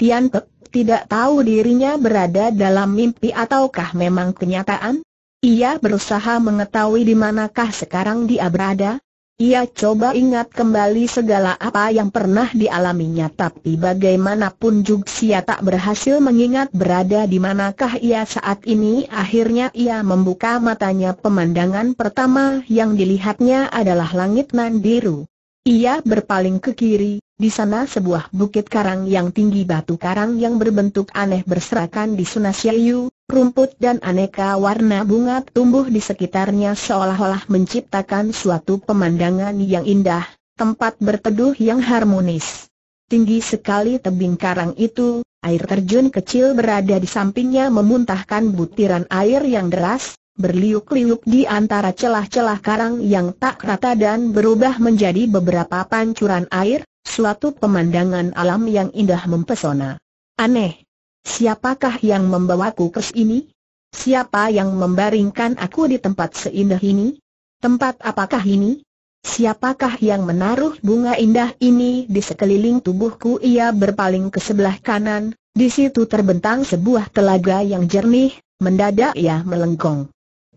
Tian Pek tidak tahu dirinya berada dalam mimpi ataukah memang kenyataan? Ia berusaha mengetahui di manakah sekarang dia berada. Ia coba ingat kembali segala apa yang pernah dialaminya tapi bagaimanapun ia tak berhasil mengingat berada di manakah ia saat ini Akhirnya ia membuka matanya pemandangan pertama yang dilihatnya adalah langit nan biru ia berpaling ke kiri, di sana sebuah bukit karang yang tinggi batu karang yang berbentuk aneh berserakan di Sunasyayu, rumput dan aneka warna bunga tumbuh di sekitarnya seolah-olah menciptakan suatu pemandangan yang indah, tempat berteduh yang harmonis. Tinggi sekali tebing karang itu, air terjun kecil berada di sampingnya memuntahkan butiran air yang deras, berliuk-liuk di antara celah-celah karang yang tak rata dan berubah menjadi beberapa pancuran air, suatu pemandangan alam yang indah mempesona. Aneh. Siapakah yang membawaku ke sini? Siapa yang membaringkan aku di tempat seindah ini? Tempat apakah ini? Siapakah yang menaruh bunga indah ini di sekeliling tubuhku? Ia berpaling ke sebelah kanan, di situ terbentang sebuah telaga yang jernih, mendadak ia melengkung.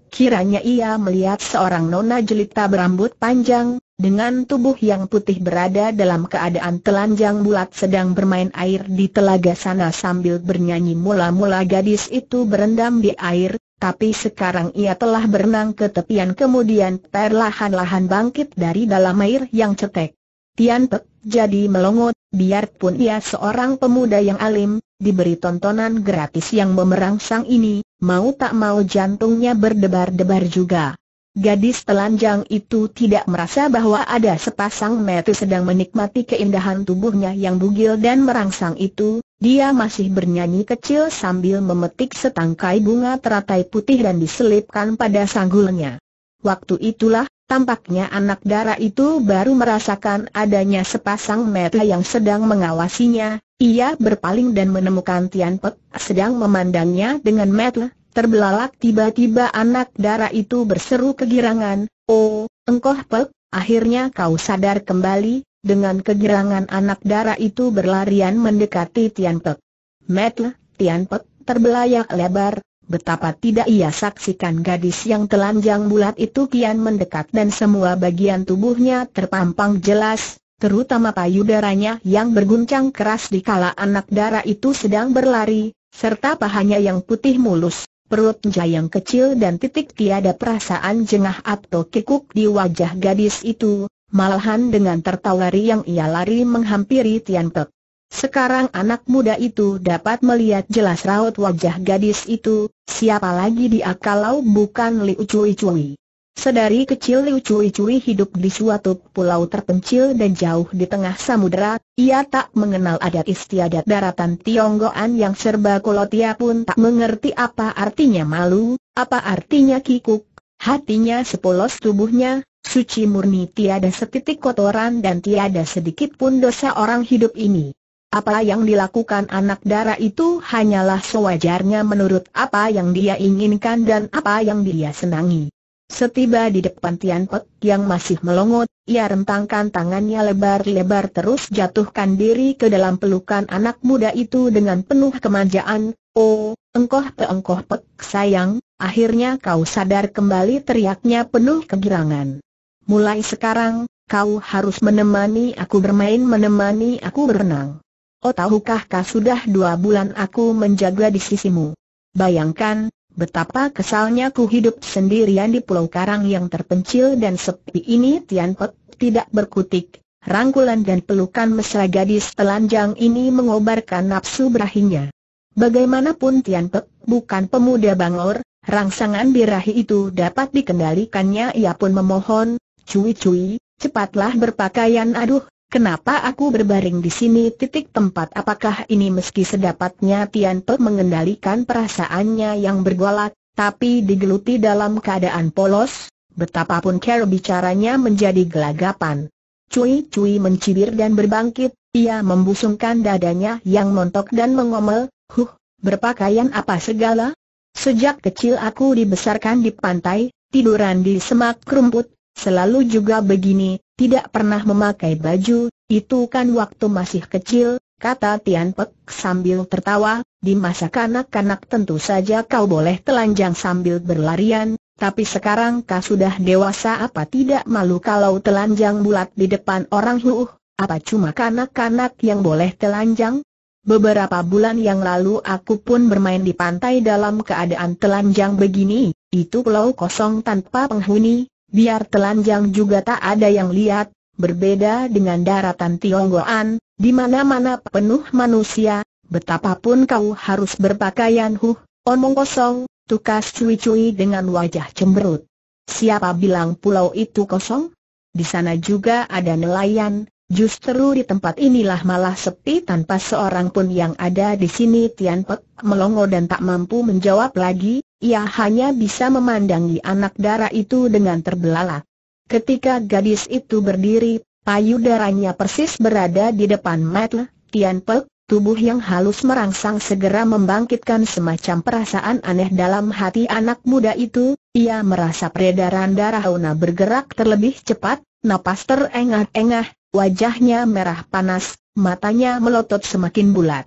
Kiranya ia melihat seorang nona jelita berambut panjang, dengan tubuh yang putih berada dalam keadaan telanjang bulat sedang bermain air di telaga sana sambil bernyanyi mula-mula gadis itu berendam di air, tapi sekarang ia telah berenang ke tepian kemudian perlahan-lahan bangkit dari dalam air yang cetek. Tian Pek jadi melongot, biarpun ia seorang pemuda yang alim, diberi tontonan gratis yang memerangsang ini, mau tak mau jantungnya berdebar-debar juga. Gadis telanjang itu tidak merasa bahwa ada sepasang mata sedang menikmati keindahan tubuhnya yang bugil dan merangsang itu, dia masih bernyanyi kecil sambil memetik setangkai bunga teratai putih dan diselipkan pada sanggulnya. Waktu itulah, Tampaknya anak darah itu baru merasakan adanya sepasang mata yang sedang mengawasinya, ia berpaling dan menemukan Tian Pek sedang memandangnya dengan mata, terbelalak tiba-tiba anak darah itu berseru kegirangan, Oh, engkau Pek, akhirnya kau sadar kembali, dengan kegirangan anak darah itu berlarian mendekati Tian Pek. Mata Tian Pek terbelayak lebar, Betapa tidak ia saksikan gadis yang telanjang bulat itu kian mendekat dan semua bagian tubuhnya terpampang jelas, terutama payudaranya yang berguncang keras di kala anak dara itu sedang berlari, serta pahanya yang putih mulus, perutnya yang kecil dan titik tiada perasaan jengah atau kikuk di wajah gadis itu, malahan dengan tertawa riang ia lari menghampiri Tian Pek. Sekarang anak muda itu dapat melihat jelas raut wajah gadis itu, siapa lagi dia kalau bukan Liu Cui Cui. Sedari kecil Liu Cui Cui hidup di suatu pulau terpencil dan jauh di tengah samudera, ia tak mengenal adat istiadat daratan Tionggoan yang serba kolot ia pun tak mengerti apa artinya malu, apa artinya kikuk, hatinya sepolos tubuhnya, suci murni tiada setitik kotoran dan tiada sedikit pun dosa orang hidup ini. Apa yang dilakukan anak dara itu hanyalah sewajarnya menurut apa yang dia inginkan dan apa yang dia senangi. Setiba di depan Tian Pek yang masih melongot, ia rentangkan tangannya lebar-lebar terus jatuhkan diri ke dalam pelukan anak muda itu dengan penuh kemanjaan. Oh, engkoh peengkoh Pek sayang, akhirnya kau sadar kembali teriaknya penuh kegirangan. Mulai sekarang, kau harus menemani aku bermain menemani aku berenang. Oh tahukah kau sudah dua bulan aku menjaga di sisimu? Bayangkan, betapa kesalnya ku hidup sendirian di pulau karang yang terpencil dan sepi ini Tian Pek tidak berkutik. Rangkulan dan pelukan mesra gadis telanjang ini mengobarkan nafsu berahinya. Bagaimanapun Tian Pek bukan pemuda bangor, rangsangan birahi itu dapat dikendalikannya ia pun memohon, cui-cui, cepatlah berpakaian aduh, Kenapa aku berbaring di sini titik tempat apakah ini meski sedapatnya Tian Pe mengendalikan perasaannya yang bergolak, tapi digeluti dalam keadaan polos, betapapun cara bicaranya menjadi gelagapan. Cui-cui mencibir dan berbangkit, ia membusungkan dadanya yang montok dan mengomel, huh, berpakaian apa segala? Sejak kecil aku dibesarkan di pantai, tiduran di semak rumput, selalu juga begini, tidak pernah memakai baju, itu kan waktu masih kecil, kata Tian Pek sambil tertawa, di masa kanak-kanak tentu saja kau boleh telanjang sambil berlarian, tapi sekarang kau sudah dewasa apa tidak malu kalau telanjang bulat di depan orang huh, apa cuma kanak-kanak yang boleh telanjang? Beberapa bulan yang lalu aku pun bermain di pantai dalam keadaan telanjang begini, itu pulau kosong tanpa penghuni, Biar telanjang juga tak ada yang lihat, berbeda dengan daratan Tionggoan, di mana-mana penuh manusia, betapapun kau harus berpakaian huh, omong kosong, tukas cuy-cuy dengan wajah cemberut. Siapa bilang pulau itu kosong? Di sana juga ada nelayan, justru di tempat inilah malah sepi tanpa seorang pun yang ada di sini Tian Pek melongo dan tak mampu menjawab lagi, ia hanya bisa memandangi anak dara itu dengan terbelalak. Ketika gadis itu berdiri, payudaranya persis berada di depan Matle, Tian Pek, tubuh yang halus merangsang segera membangkitkan semacam perasaan aneh dalam hati anak muda itu, ia merasa peredaran darah Ona bergerak terlebih cepat, napas terengah-engah, wajahnya merah panas, matanya melotot semakin bulat.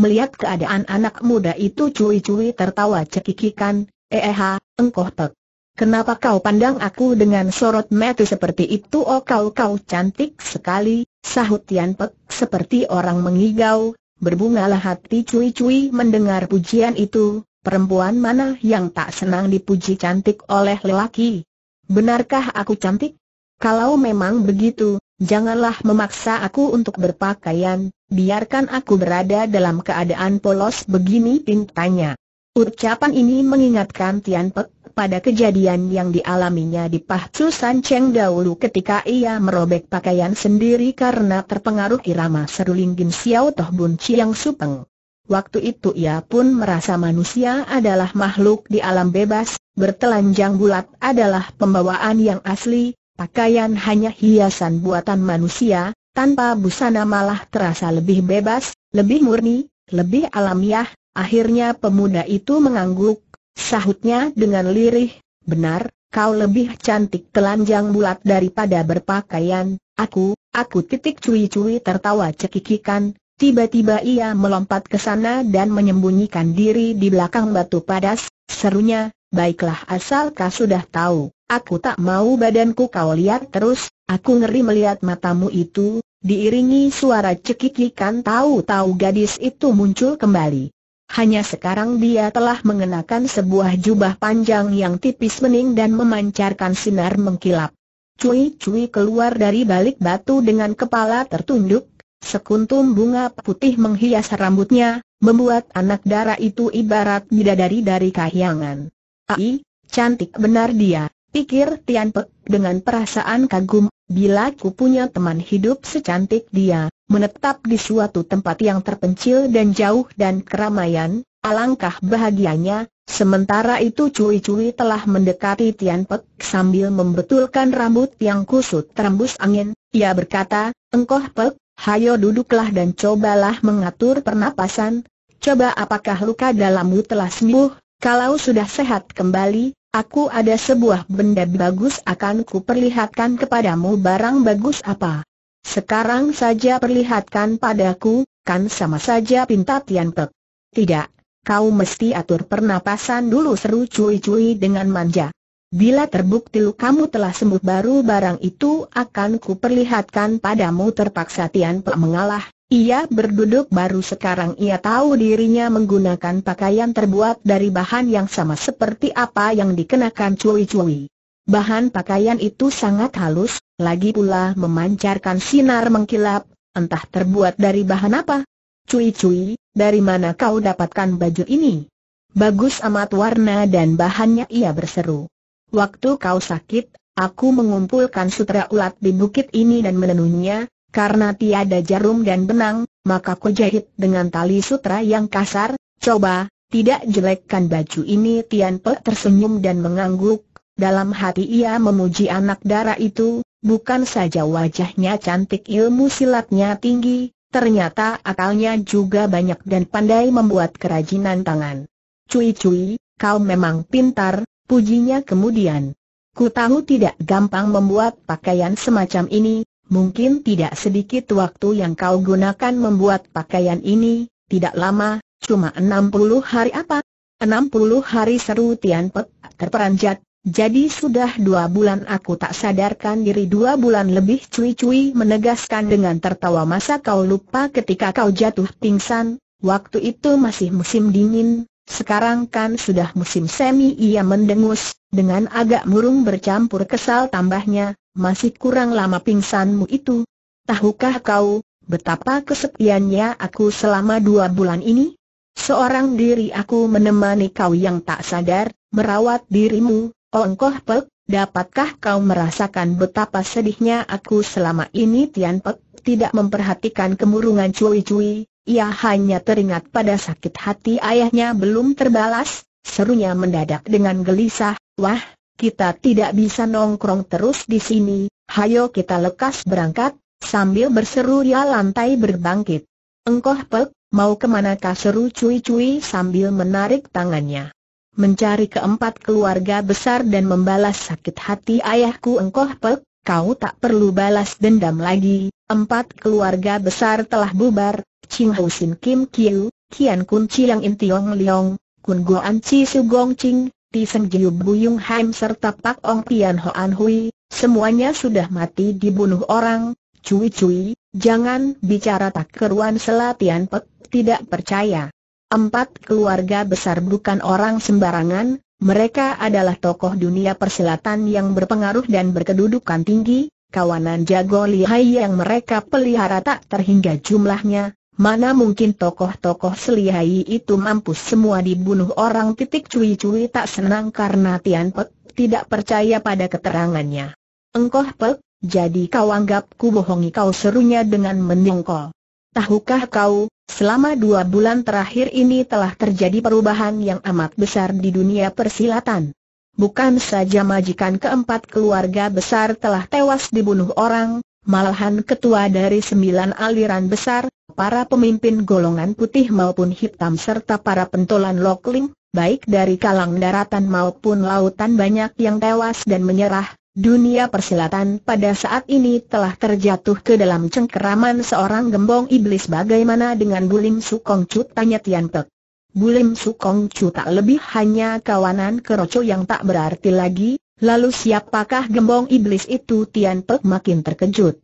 Melihat keadaan anak muda itu cuy-cuy tertawa cekikikan, eh, engkoh pek. Kenapa kau pandang aku dengan sorot mata seperti itu? Oh kau-kau cantik sekali, sahut Tian Pek seperti orang mengigau, berbungalah hati cuy-cuy mendengar pujian itu, perempuan mana yang tak senang dipuji cantik oleh lelaki? Benarkah aku cantik? Kalau memang begitu, Janganlah memaksa aku untuk berpakaian, biarkan aku berada dalam keadaan polos begini pintanya. Ucapan ini mengingatkan Tian Pek pada kejadian yang dialaminya di Pahcu San Cheng dahulu ketika ia merobek pakaian sendiri karena terpengaruh irama seruling Gin Xiao Toh Bun Chiang Supeng. Waktu itu ia pun merasa manusia adalah makhluk di alam bebas, bertelanjang bulat adalah pembawaan yang asli, Pakaian hanya hiasan buatan manusia, tanpa busana malah terasa lebih bebas, lebih murni, lebih alamiah, akhirnya pemuda itu mengangguk, sahutnya dengan lirih, benar, kau lebih cantik telanjang bulat daripada berpakaian, aku, aku titik cuy cui tertawa cekikikan, tiba-tiba ia melompat ke sana dan menyembunyikan diri di belakang batu padas, serunya, baiklah asal kau sudah tahu. Aku tak mau badanku kau lihat terus, aku ngeri melihat matamu itu, diiringi suara cekikikan tahu-tahu gadis itu muncul kembali. Hanya sekarang dia telah mengenakan sebuah jubah panjang yang tipis mening dan memancarkan sinar mengkilap. Cui-cui keluar dari balik batu dengan kepala tertunduk, sekuntum bunga putih menghias rambutnya, membuat anak darah itu ibarat bidadari dari kahyangan. Ai, cantik benar dia pikir Tian Pei dengan perasaan kagum, bila ku punya teman hidup secantik dia, menetap di suatu tempat yang terpencil dan jauh dan keramaian, alangkah bahagianya, sementara itu cui-cui telah mendekati Tian Pei sambil membetulkan rambut yang kusut terembus angin, ia berkata, Engkoh Pek, hayo duduklah dan cobalah mengatur pernapasan, coba apakah luka dalammu telah sembuh, kalau sudah sehat kembali, Aku ada sebuah benda bagus akan kuperlihatkan kepadamu barang bagus apa. Sekarang saja perlihatkan padaku, kan sama saja pinta Tian Pek. Tidak, kau mesti atur pernapasan dulu seru cuy cuy dengan manja. Bila terbukti kamu telah sembuh baru barang itu akan kuperlihatkan padamu terpaksa Tian Pek mengalah, ia berduduk baru sekarang ia tahu dirinya menggunakan pakaian terbuat dari bahan yang sama seperti apa yang dikenakan cui-cui. Bahan pakaian itu sangat halus, lagi pula memancarkan sinar mengkilap, entah terbuat dari bahan apa. Cui-cui, dari mana kau dapatkan baju ini? Bagus amat warna dan bahannya ia berseru. Waktu kau sakit, aku mengumpulkan sutra ulat di bukit ini dan menenunnya, karena tiada jarum dan benang, maka kujahit dengan tali sutra yang kasar, coba, tidak jelekkan baju ini Tian Pe tersenyum dan mengangguk, dalam hati ia memuji anak darah itu, bukan saja wajahnya cantik ilmu silatnya tinggi, ternyata akalnya juga banyak dan pandai membuat kerajinan tangan. Cui-cui, kau memang pintar, pujinya kemudian. Ku tahu tidak gampang membuat pakaian semacam ini, Mungkin tidak sedikit waktu yang kau gunakan membuat pakaian ini, tidak lama, cuma 60 hari apa? 60 hari seru Tian Pek, terperanjat, jadi sudah dua bulan aku tak sadarkan diri dua bulan lebih cuy-cuy menegaskan dengan tertawa masa kau lupa ketika kau jatuh pingsan, waktu itu masih musim dingin, sekarang kan sudah musim semi ia mendengus, dengan agak murung bercampur kesal tambahnya, masih kurang lama pingsanmu itu. Tahukah kau, betapa kesepiannya aku selama dua bulan ini? Seorang diri aku menemani kau yang tak sadar, merawat dirimu, ongkoh pek, dapatkah kau merasakan betapa sedihnya aku selama ini Tian Pek tidak memperhatikan kemurungan cui-cui, ia hanya teringat pada sakit hati ayahnya belum terbalas, serunya mendadak dengan gelisah, wah, kita tidak bisa nongkrong terus di sini, hayo kita lekas berangkat, sambil berseru ya lantai berbangkit. Engkoh pek, mau kemana kah seru cui-cui sambil menarik tangannya. Mencari keempat keluarga besar dan membalas sakit hati ayahku engkoh pek, kau tak perlu balas dendam lagi, empat keluarga besar telah bubar, Ching Hou Sin Kim Kiu, Kian Kun Yang In Tiong Liong, Kun Goan Chi Su Gong Ching, Ti Seng Jiu Buyung Haim serta Pak Ong Tian Hoan Hui, semuanya sudah mati dibunuh orang, cui-cui, jangan bicara tak keruan selatian pek, tidak percaya. Empat keluarga besar bukan orang sembarangan, mereka adalah tokoh dunia perselatan yang berpengaruh dan berkedudukan tinggi, kawanan jago lihai yang mereka pelihara tak terhingga jumlahnya, Mana mungkin tokoh-tokoh selihai itu mampu semua dibunuh orang titik cuy-cuy tak senang karena Tian Pek tidak percaya pada keterangannya. Engkoh Pek, jadi kau anggap ku bohongi kau serunya dengan mendongkol. Tahukah kau, selama dua bulan terakhir ini telah terjadi perubahan yang amat besar di dunia persilatan. Bukan saja majikan keempat keluarga besar telah tewas dibunuh orang, malahan ketua dari sembilan aliran besar, para pemimpin golongan putih maupun hitam serta para pentolan lokling, baik dari kalang daratan maupun lautan banyak yang tewas dan menyerah, dunia persilatan pada saat ini telah terjatuh ke dalam cengkeraman seorang gembong iblis bagaimana dengan Bulim Sukong Cu tanya Tian Pek. Bulim Sukong Chu tak lebih hanya kawanan keroco yang tak berarti lagi, lalu siapakah gembong iblis itu Tian Pek makin terkejut.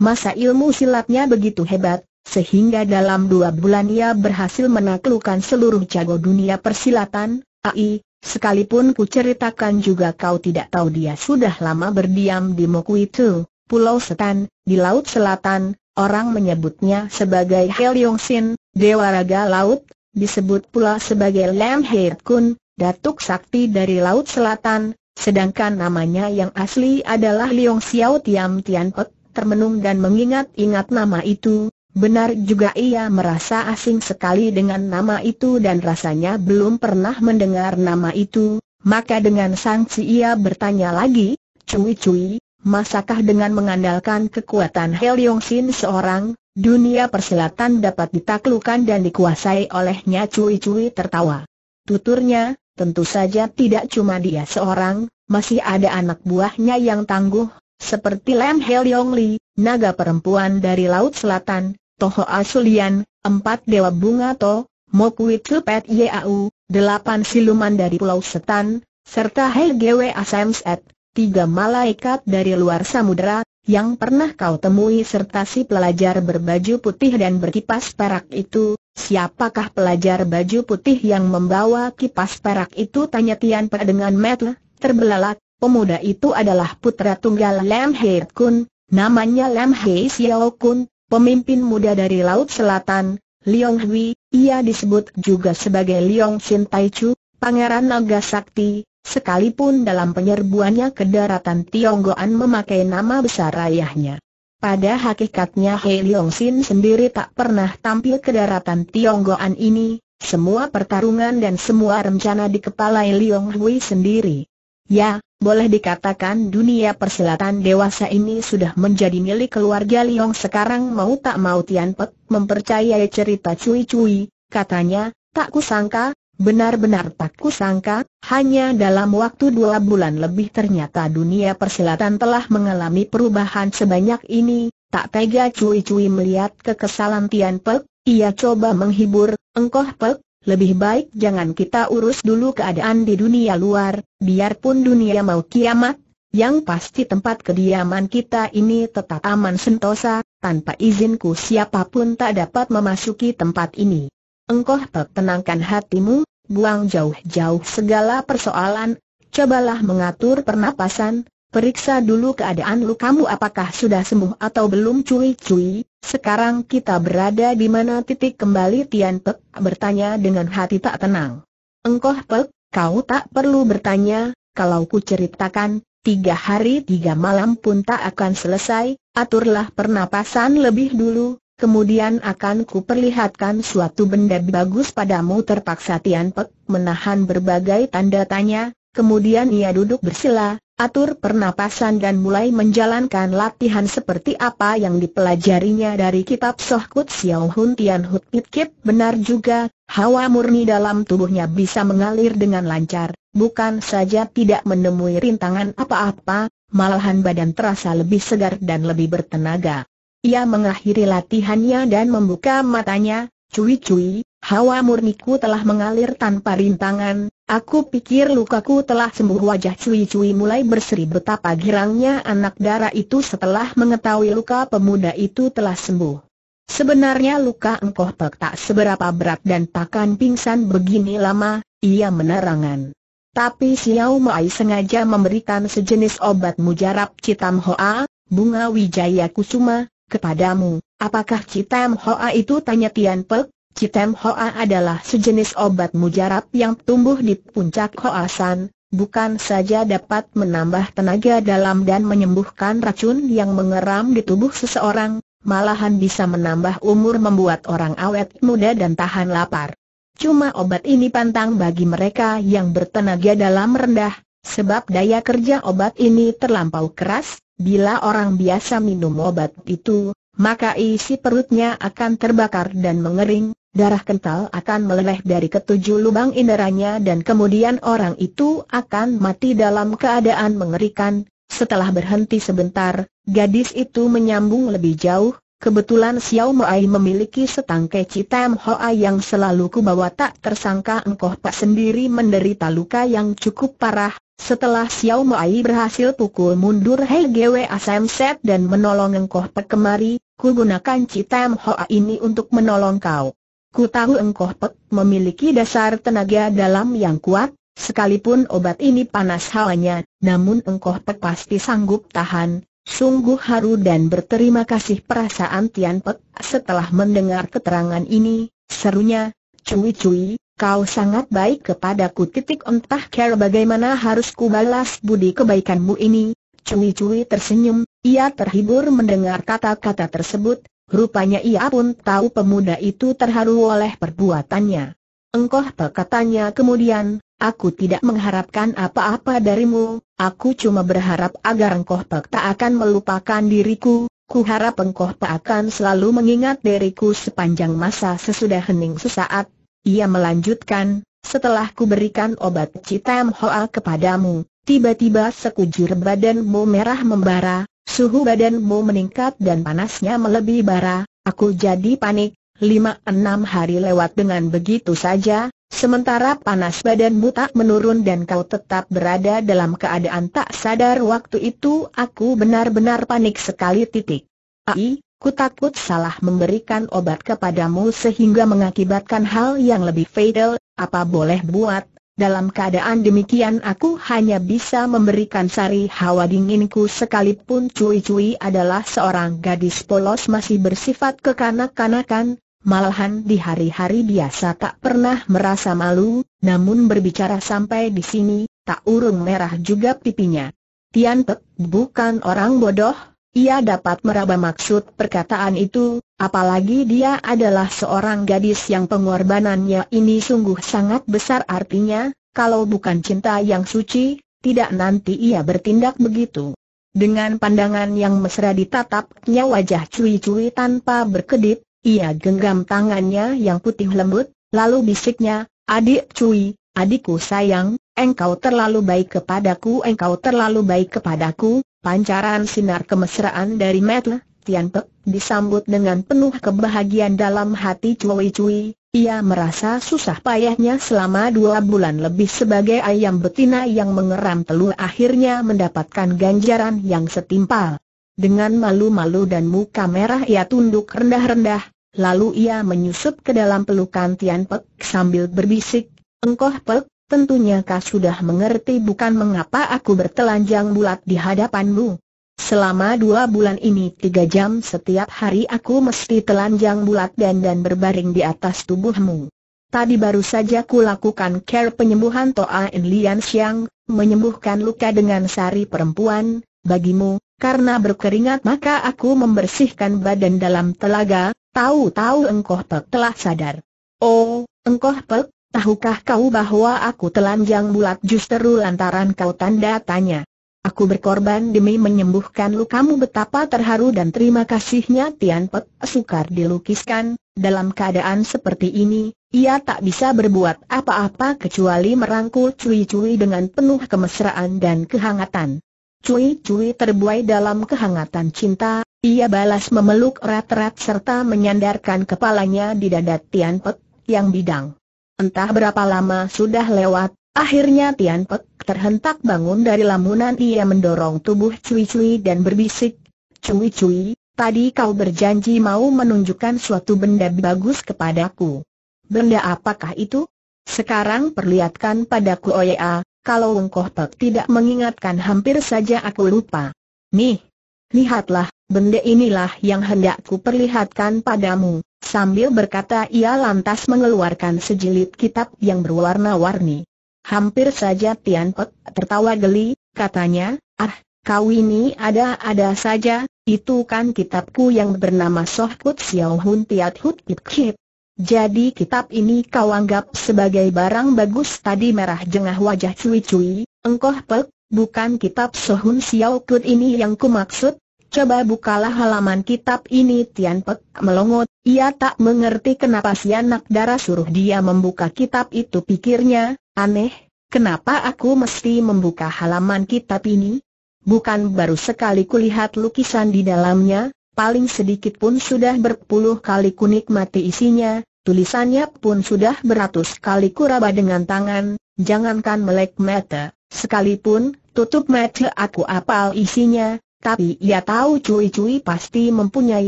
Masa ilmu silatnya begitu hebat, sehingga dalam dua bulan ia berhasil menaklukkan seluruh jago dunia persilatan, AI, sekalipun ku ceritakan juga kau tidak tahu dia sudah lama berdiam di Mokuitu, Pulau Setan, di Laut Selatan, orang menyebutnya sebagai Sin, Dewa Raga Laut, disebut pula sebagai Lam Heer Kun, Datuk Sakti dari Laut Selatan, sedangkan namanya yang asli adalah Liong Xiao Tiam Tian Pek, termenung dan mengingat-ingat nama itu, Benar juga ia merasa asing sekali dengan nama itu dan rasanya belum pernah mendengar nama itu, maka dengan sangsi ia bertanya lagi, Cui-cui, masakah dengan mengandalkan kekuatan Heliong Sin seorang, dunia perselatan dapat ditaklukan dan dikuasai olehnya Cui-cui tertawa. Tuturnya, tentu saja tidak cuma dia seorang, masih ada anak buahnya yang tangguh, seperti Lam Yong Li, naga perempuan dari Laut Selatan, Toho Asulian, empat dewa bunga To, Mokwi Tupet Yau, delapan siluman dari Pulau Setan, serta Hegwe Asamset, tiga malaikat dari luar samudera, yang pernah kau temui serta si pelajar berbaju putih dan berkipas perak itu, siapakah pelajar baju putih yang membawa kipas perak itu tanya Tian Pe dengan metel, terbelalak, Pemuda itu adalah putra tunggal Lam Hei Kun, namanya Lam Hei Xiao Kun, pemimpin muda dari Laut Selatan, Liong Hui, ia disebut juga sebagai Liong Sin Tai Chu, Pangeran Naga Sakti, sekalipun dalam penyerbuannya ke daratan Tionggoan memakai nama besar ayahnya. Pada hakikatnya Hei Liong Sin sendiri tak pernah tampil ke daratan Tionggoan ini, semua pertarungan dan semua rencana di kepala Liong Hui sendiri. Ya, boleh dikatakan dunia perselatan dewasa ini sudah menjadi milik keluarga Liong sekarang mau tak mau Tian Pek mempercayai cerita cui-cui, katanya, tak kusangka, benar-benar tak kusangka, hanya dalam waktu dua bulan lebih ternyata dunia perselatan telah mengalami perubahan sebanyak ini, tak tega cui-cui melihat kekesalan Tian Pek, ia coba menghibur, engkoh Pek, lebih baik jangan kita urus dulu keadaan di dunia luar, biarpun dunia mau kiamat, yang pasti tempat kediaman kita ini tetap aman sentosa, tanpa izinku siapapun tak dapat memasuki tempat ini. Engkau tenangkan hatimu, buang jauh-jauh segala persoalan, cobalah mengatur pernapasan, periksa dulu keadaan lukamu apakah sudah sembuh atau belum cui-cui, sekarang kita berada di mana titik kembali Tian Pek bertanya dengan hati tak tenang. Engkau Pek, kau tak perlu bertanya, kalau ku ceritakan, tiga hari tiga malam pun tak akan selesai, aturlah pernapasan lebih dulu, kemudian akan ku perlihatkan suatu benda bagus padamu terpaksa Tian Pek menahan berbagai tanda tanya, Kemudian ia duduk bersila, atur pernapasan dan mulai menjalankan latihan seperti apa yang dipelajarinya dari kitab Soh Kut Xiao Hun Tian Hut Pit Kip. Benar juga, hawa murni dalam tubuhnya bisa mengalir dengan lancar, bukan saja tidak menemui rintangan apa-apa, malahan badan terasa lebih segar dan lebih bertenaga. Ia mengakhiri latihannya dan membuka matanya, cuy-cuy, hawa murniku telah mengalir tanpa rintangan, Aku pikir lukaku telah sembuh wajah cui-cui mulai berseri betapa girangnya anak dara itu setelah mengetahui luka pemuda itu telah sembuh. Sebenarnya luka engkoh pek tak seberapa berat dan takkan pingsan begini lama, ia menerangan. Tapi Xiao Mai sengaja memberikan sejenis obat mujarab Citam Hoa, bunga Wijaya Kusuma, kepadamu. Apakah Citam Hoa itu tanya Tian Pek? Citem Hoa adalah sejenis obat mujarab yang tumbuh di puncak Hoasan, bukan saja dapat menambah tenaga dalam dan menyembuhkan racun yang mengeram di tubuh seseorang, malahan bisa menambah umur membuat orang awet muda dan tahan lapar. Cuma obat ini pantang bagi mereka yang bertenaga dalam rendah, sebab daya kerja obat ini terlampau keras, bila orang biasa minum obat itu, maka isi perutnya akan terbakar dan mengering, Darah kental akan meleleh dari ketujuh lubang inderanya dan kemudian orang itu akan mati dalam keadaan mengerikan. Setelah berhenti sebentar, gadis itu menyambung lebih jauh, kebetulan Xiao Mai memiliki setangkai citam hoa yang selalu kubawa tak tersangka engkau pak sendiri menderita luka yang cukup parah. Setelah Xiao Mai berhasil pukul mundur Hei Gwe Asam Set dan menolong engkau pak kemari, ku gunakan citam hoa ini untuk menolong kau. Ku tahu engkau pek memiliki dasar tenaga dalam yang kuat, sekalipun obat ini panas hawanya, namun engkau pek pasti sanggup tahan. Sungguh haru dan berterima kasih perasaan Tian Pek setelah mendengar keterangan ini, serunya, cui-cui, kau sangat baik kepadaku titik entah care bagaimana harus ku balas budi kebaikanmu ini. Cui-cui tersenyum, ia terhibur mendengar kata-kata tersebut, Rupanya ia pun tahu pemuda itu terharu oleh perbuatannya. Engkoh perkatanya kemudian, aku tidak mengharapkan apa-apa darimu, aku cuma berharap agar engkoh tak akan melupakan diriku, ku harap engkoh tak akan selalu mengingat diriku sepanjang masa sesudah hening sesaat. Ia melanjutkan, setelah ku berikan obat citam hoa kepadamu, tiba-tiba sekujur badanmu merah membara, suhu badanmu meningkat dan panasnya melebihi bara, aku jadi panik, lima enam hari lewat dengan begitu saja, sementara panas badanmu tak menurun dan kau tetap berada dalam keadaan tak sadar waktu itu aku benar-benar panik sekali titik. Ai, ku takut salah memberikan obat kepadamu sehingga mengakibatkan hal yang lebih fatal, apa boleh buat, dalam keadaan demikian aku hanya bisa memberikan sari hawa dinginku sekalipun Cui-Cui adalah seorang gadis polos masih bersifat kekanak-kanakan, malahan di hari-hari biasa tak pernah merasa malu, namun berbicara sampai di sini, tak urung merah juga pipinya. Tian Pek bukan orang bodoh, ia dapat meraba maksud perkataan itu, apalagi dia adalah seorang gadis yang pengorbanannya ini sungguh sangat besar artinya, kalau bukan cinta yang suci, tidak nanti ia bertindak begitu. Dengan pandangan yang mesra ditatapnya wajah cuy-cuy tanpa berkedip, ia genggam tangannya yang putih lembut, lalu bisiknya, adik cuy, adikku sayang, engkau terlalu baik kepadaku engkau terlalu baik kepadaku, Pancaran sinar kemesraan dari Metle, Tian Pe disambut dengan penuh kebahagiaan dalam hati Cui Cui. Ia merasa susah payahnya selama dua bulan lebih sebagai ayam betina yang mengeram telur akhirnya mendapatkan ganjaran yang setimpal. Dengan malu-malu dan muka merah ia tunduk rendah-rendah, lalu ia menyusup ke dalam pelukan Tian Pek sambil berbisik, Engkoh Pek, Tentunya kau sudah mengerti bukan mengapa aku bertelanjang bulat di hadapanmu. Selama dua bulan ini tiga jam setiap hari aku mesti telanjang bulat dan dan berbaring di atas tubuhmu. Tadi baru saja lakukan care penyembuhan Toa In Lian Xiang, menyembuhkan luka dengan sari perempuan, bagimu, karena berkeringat maka aku membersihkan badan dalam telaga, tahu-tahu engkau pek telah sadar. Oh, engkau pek, Tahukah kau bahwa aku telanjang bulat justru lantaran kau tanda tanya? Aku berkorban demi menyembuhkan lukamu betapa terharu dan terima kasihnya Tian Pek sukar dilukiskan, dalam keadaan seperti ini, ia tak bisa berbuat apa-apa kecuali merangkul cui-cui dengan penuh kemesraan dan kehangatan. Cui-cui terbuai dalam kehangatan cinta, ia balas memeluk erat-erat serta menyandarkan kepalanya di dada Tian Pek, yang bidang. Entah berapa lama sudah lewat, akhirnya Tian Pek terhentak bangun dari lamunan ia mendorong tubuh Cui Cui dan berbisik, Cui Cui, tadi kau berjanji mau menunjukkan suatu benda bagus kepadaku. Benda apakah itu? Sekarang perlihatkan padaku Oya, oh kalau Wengkoh Pek tidak mengingatkan hampir saja aku lupa. Nih, lihatlah, benda inilah yang ku perlihatkan padamu. Sambil berkata ia lantas mengeluarkan sejilid kitab yang berwarna-warni. Hampir saja Tian Pek tertawa geli, katanya, ah, kau ini ada-ada saja, itu kan kitabku yang bernama Soh Kut Xiao Hun Tiat Hut Kip Kip. Jadi kitab ini kau anggap sebagai barang bagus tadi merah jengah wajah cui-cui, engkoh Pek, bukan kitab Hun Xiao Kut ini yang kumaksud, Coba bukalah halaman kitab ini Tian Pek melongot, ia tak mengerti kenapa si anak dara suruh dia membuka kitab itu pikirnya, aneh, kenapa aku mesti membuka halaman kitab ini? Bukan baru sekali kulihat lukisan di dalamnya, paling sedikit pun sudah berpuluh kali kunikmati isinya, tulisannya pun sudah beratus kali kuraba dengan tangan, jangankan melek mata, sekalipun tutup mata aku apal isinya, tapi ia tahu cuy cui pasti mempunyai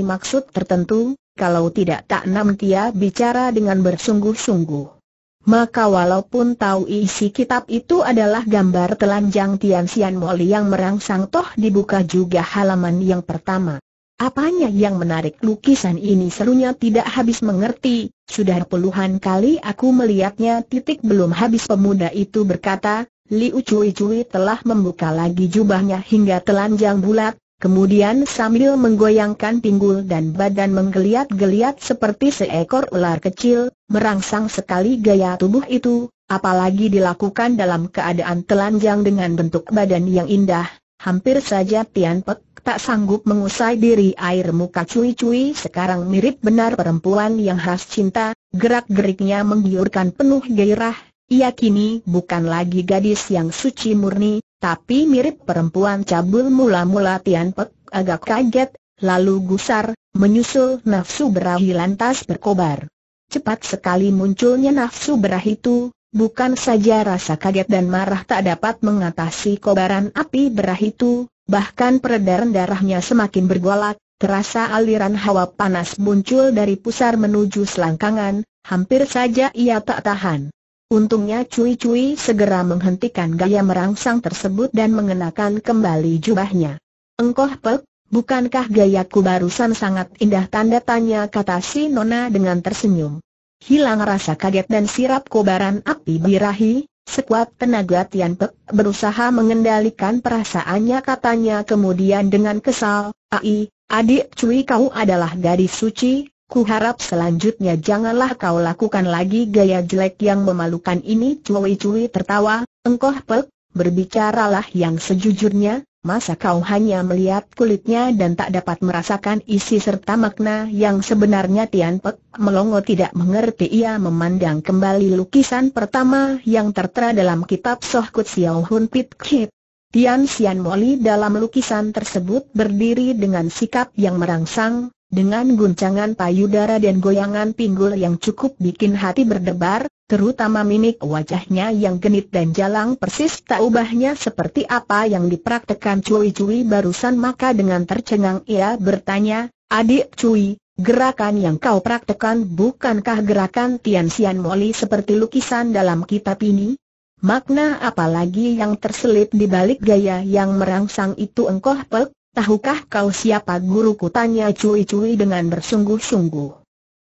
maksud tertentu, kalau tidak tak nam dia bicara dengan bersungguh-sungguh. Maka walaupun tahu isi kitab itu adalah gambar telanjang Tian Xian Moli yang merangsang toh dibuka juga halaman yang pertama. Apanya yang menarik lukisan ini serunya tidak habis mengerti, sudah puluhan kali aku melihatnya titik belum habis pemuda itu berkata, Liu Cui Cui telah membuka lagi jubahnya hingga telanjang bulat, kemudian sambil menggoyangkan pinggul dan badan menggeliat-geliat seperti seekor ular kecil, merangsang sekali gaya tubuh itu, apalagi dilakukan dalam keadaan telanjang dengan bentuk badan yang indah, hampir saja Tian Pek tak sanggup mengusai diri air muka cui-cui sekarang mirip benar perempuan yang khas cinta, gerak-geriknya menggiurkan penuh gairah, ia kini bukan lagi gadis yang suci murni, tapi mirip perempuan cabul mula-mula Tian Pek, agak kaget, lalu gusar, menyusul nafsu berahi lantas berkobar. Cepat sekali munculnya nafsu berahi itu, bukan saja rasa kaget dan marah tak dapat mengatasi kobaran api berahi itu, bahkan peredaran darahnya semakin bergolak, Terasa aliran hawa panas muncul dari pusar menuju selangkangan, hampir saja ia tak tahan. Untungnya Cui-Cui segera menghentikan gaya merangsang tersebut dan mengenakan kembali jubahnya. Engkoh Pek, bukankah gayaku barusan sangat indah tanda tanya kata si Nona dengan tersenyum. Hilang rasa kaget dan sirap kobaran api birahi, sekuat tenaga Tian Pek berusaha mengendalikan perasaannya katanya kemudian dengan kesal, Ai, adik Cui kau adalah gadis suci, Ku harap selanjutnya janganlah kau lakukan lagi gaya jelek yang memalukan ini Cui-cui tertawa, engkau pek, berbicaralah yang sejujurnya, masa kau hanya melihat kulitnya dan tak dapat merasakan isi serta makna yang sebenarnya Tian Pek melongo tidak mengerti ia memandang kembali lukisan pertama yang tertera dalam kitab Soh Kut Xiao Hun Pit Kip. Tian Xian Moli dalam lukisan tersebut berdiri dengan sikap yang merangsang, dengan guncangan payudara dan goyangan pinggul yang cukup bikin hati berdebar, terutama mimik wajahnya yang genit dan jalang persis tak ubahnya seperti apa yang dipraktekan Cui-Cui barusan maka dengan tercengang ia bertanya, Adik Cui, gerakan yang kau praktekan bukankah gerakan Tian Xian Moli seperti lukisan dalam kitab ini? Makna apalagi yang terselip di balik gaya yang merangsang itu engkau pek? Tahukah kau siapa guruku tanya cuy-cuy dengan bersungguh-sungguh.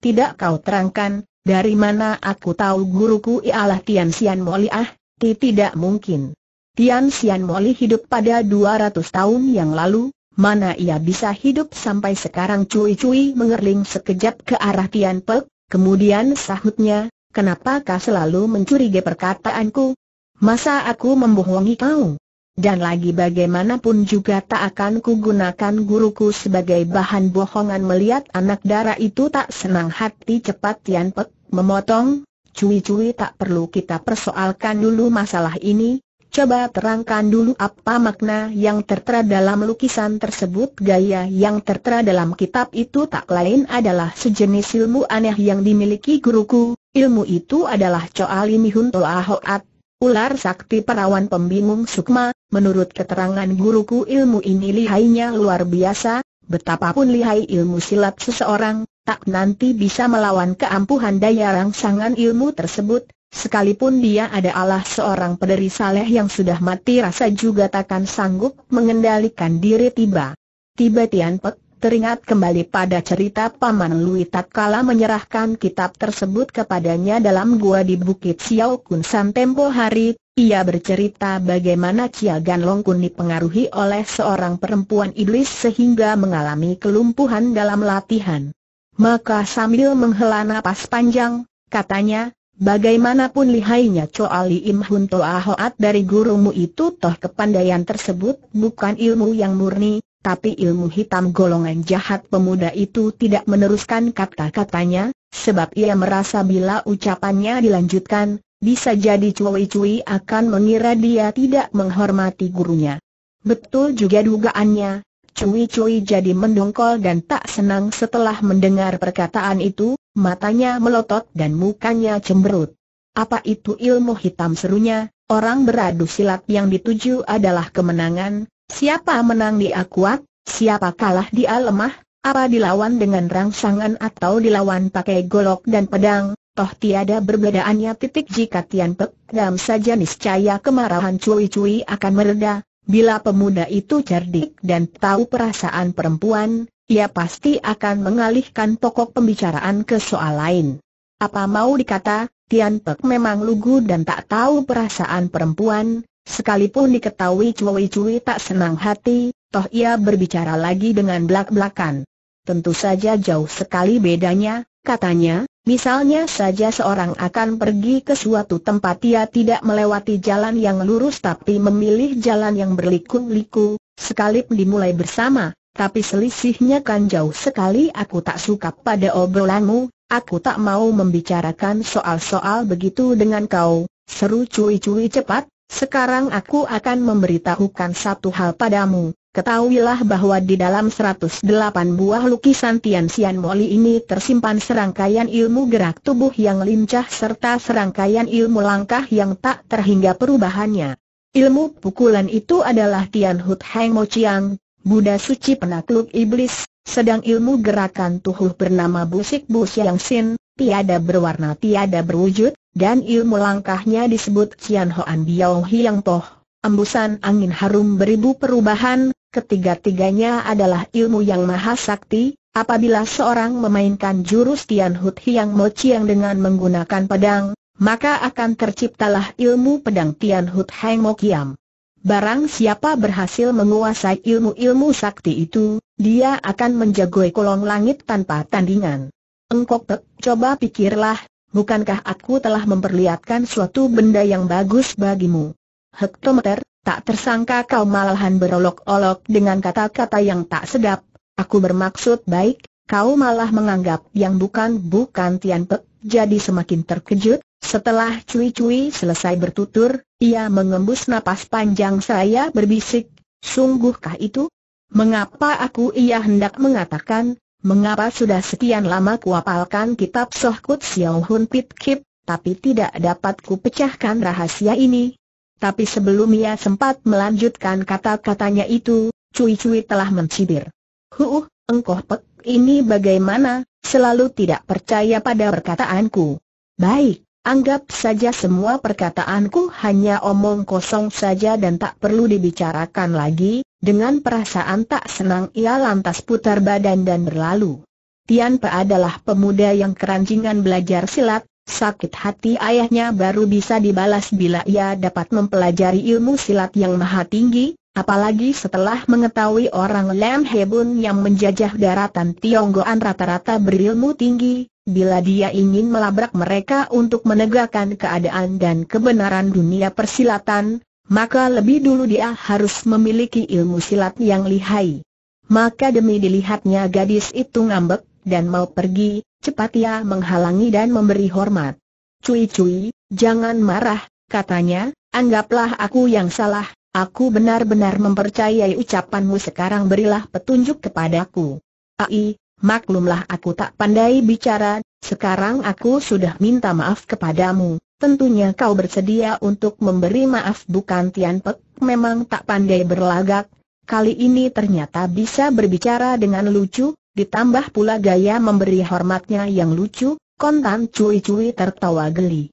Tidak kau terangkan, dari mana aku tahu guruku ialah Tian Xian ah, ti tidak mungkin. Tian Xian Moli hidup pada 200 tahun yang lalu, mana ia bisa hidup sampai sekarang cuy-cuy mengerling sekejap ke arah Tian Pek, kemudian sahutnya, Kenapa kau selalu mencurigai perkataanku? Masa aku membohongi kau? Dan lagi bagaimanapun juga tak akan kugunakan guruku sebagai bahan bohongan melihat anak dara itu tak senang hati cepat Tian Pek memotong, cui-cui tak perlu kita persoalkan dulu masalah ini, coba terangkan dulu apa makna yang tertera dalam lukisan tersebut gaya yang tertera dalam kitab itu tak lain adalah sejenis ilmu aneh yang dimiliki guruku, ilmu itu adalah Choa Lim Toa Hoat Ular sakti perawan Pembingung Sukma, menurut keterangan guruku ilmu ini lihainya luar biasa, betapapun lihai ilmu silat seseorang, tak nanti bisa melawan keampuhan daya rangsangan ilmu tersebut, sekalipun dia ada Allah seorang pederi saleh yang sudah mati rasa juga takkan sanggup mengendalikan diri tiba. Tiba Tian Pek teringat kembali pada cerita Paman Lui kala menyerahkan kitab tersebut kepadanya dalam gua di Bukit Siau Kun San tempo hari, ia bercerita bagaimana Cia Gan Long dipengaruhi oleh seorang perempuan iblis sehingga mengalami kelumpuhan dalam latihan. Maka sambil menghela napas panjang, katanya, Bagaimanapun lihainya Coali Im Hun Toa dari gurumu itu toh kepandaian tersebut bukan ilmu yang murni, tapi ilmu hitam golongan jahat pemuda itu tidak meneruskan kata-katanya, sebab ia merasa bila ucapannya dilanjutkan, bisa jadi cuwi-cuwi akan mengira dia tidak menghormati gurunya. Betul juga dugaannya, cuwi-cuwi jadi mendongkol dan tak senang setelah mendengar perkataan itu, matanya melotot dan mukanya cemberut. Apa itu ilmu hitam serunya? Orang beradu silat yang dituju adalah kemenangan, Siapa menang dia kuat, siapa kalah dia lemah, apa dilawan dengan rangsangan atau dilawan pakai golok dan pedang, toh tiada berbedaannya titik jika Tian Pek Dam saja niscaya kemarahan cui-cui akan mereda, bila pemuda itu cerdik dan tahu perasaan perempuan, ia pasti akan mengalihkan pokok pembicaraan ke soal lain. Apa mau dikata, Tian Pek memang lugu dan tak tahu perasaan perempuan, Sekalipun diketahui Cui Cui tak senang hati, toh ia berbicara lagi dengan belak-belakan. Tentu saja jauh sekali bedanya, katanya, misalnya saja seorang akan pergi ke suatu tempat ia tidak melewati jalan yang lurus tapi memilih jalan yang berliku-liku, sekalipun dimulai bersama, tapi selisihnya kan jauh sekali aku tak suka pada obrolanmu, aku tak mau membicarakan soal-soal begitu dengan kau, seru cuy-cuy cepat, sekarang aku akan memberitahukan satu hal padamu, ketahuilah bahwa di dalam 108 buah lukisan Tian Xian Moli ini tersimpan serangkaian ilmu gerak tubuh yang lincah serta serangkaian ilmu langkah yang tak terhingga perubahannya. Ilmu pukulan itu adalah Tian Hut Heng Mo Chiang, Buddha suci penakluk iblis, sedang ilmu gerakan tubuh bernama Busik Bu Yang Sin, tiada berwarna tiada berwujud, dan ilmu langkahnya disebut Cian Hoan Biao Hiang Toh. Embusan angin harum beribu perubahan, ketiga-tiganya adalah ilmu yang maha sakti, apabila seorang memainkan jurus Tian Hut Hiang Mo Chiang dengan menggunakan pedang, maka akan terciptalah ilmu pedang Tian Hut Hang Mo Kiam. Barang siapa berhasil menguasai ilmu-ilmu sakti itu, dia akan menjagoi kolong langit tanpa tandingan. Engkok Pek, coba pikirlah, bukankah aku telah memperlihatkan suatu benda yang bagus bagimu? Hektometer, tak tersangka kau malahan berolok-olok dengan kata-kata yang tak sedap, aku bermaksud baik, kau malah menganggap yang bukan-bukan Tian Pek, jadi semakin terkejut, setelah cuy-cuy selesai bertutur, ia mengembus napas panjang Saya berbisik, sungguhkah itu? Mengapa aku ia hendak mengatakan, Mengapa sudah sekian lama kuapalkan kitab Soh Kut Xiao Hun Pit Kip, tapi tidak dapat kupecahkan rahasia ini? Tapi sebelum ia sempat melanjutkan kata-katanya itu, Cui-Cui telah mencibir. Huuh, engkau pek ini bagaimana, selalu tidak percaya pada perkataanku. Baik, anggap saja semua perkataanku hanya omong kosong saja dan tak perlu dibicarakan lagi, dengan perasaan tak senang ia lantas putar badan dan berlalu. Tian Pe adalah pemuda yang keranjingan belajar silat, sakit hati ayahnya baru bisa dibalas bila ia dapat mempelajari ilmu silat yang maha tinggi, apalagi setelah mengetahui orang Lam Hebun yang menjajah daratan Tionggoan rata-rata berilmu tinggi, bila dia ingin melabrak mereka untuk menegakkan keadaan dan kebenaran dunia persilatan, maka lebih dulu dia harus memiliki ilmu silat yang lihai. Maka demi dilihatnya gadis itu ngambek, dan mau pergi, cepat ia menghalangi dan memberi hormat. Cui-cui, jangan marah, katanya, anggaplah aku yang salah, aku benar-benar mempercayai ucapanmu sekarang berilah petunjuk kepadaku. Ai, maklumlah aku tak pandai bicara, sekarang aku sudah minta maaf kepadamu, Tentunya kau bersedia untuk memberi maaf bukan Tian Pek memang tak pandai berlagak, kali ini ternyata bisa berbicara dengan lucu, ditambah pula gaya memberi hormatnya yang lucu, kontan cui tertawa geli.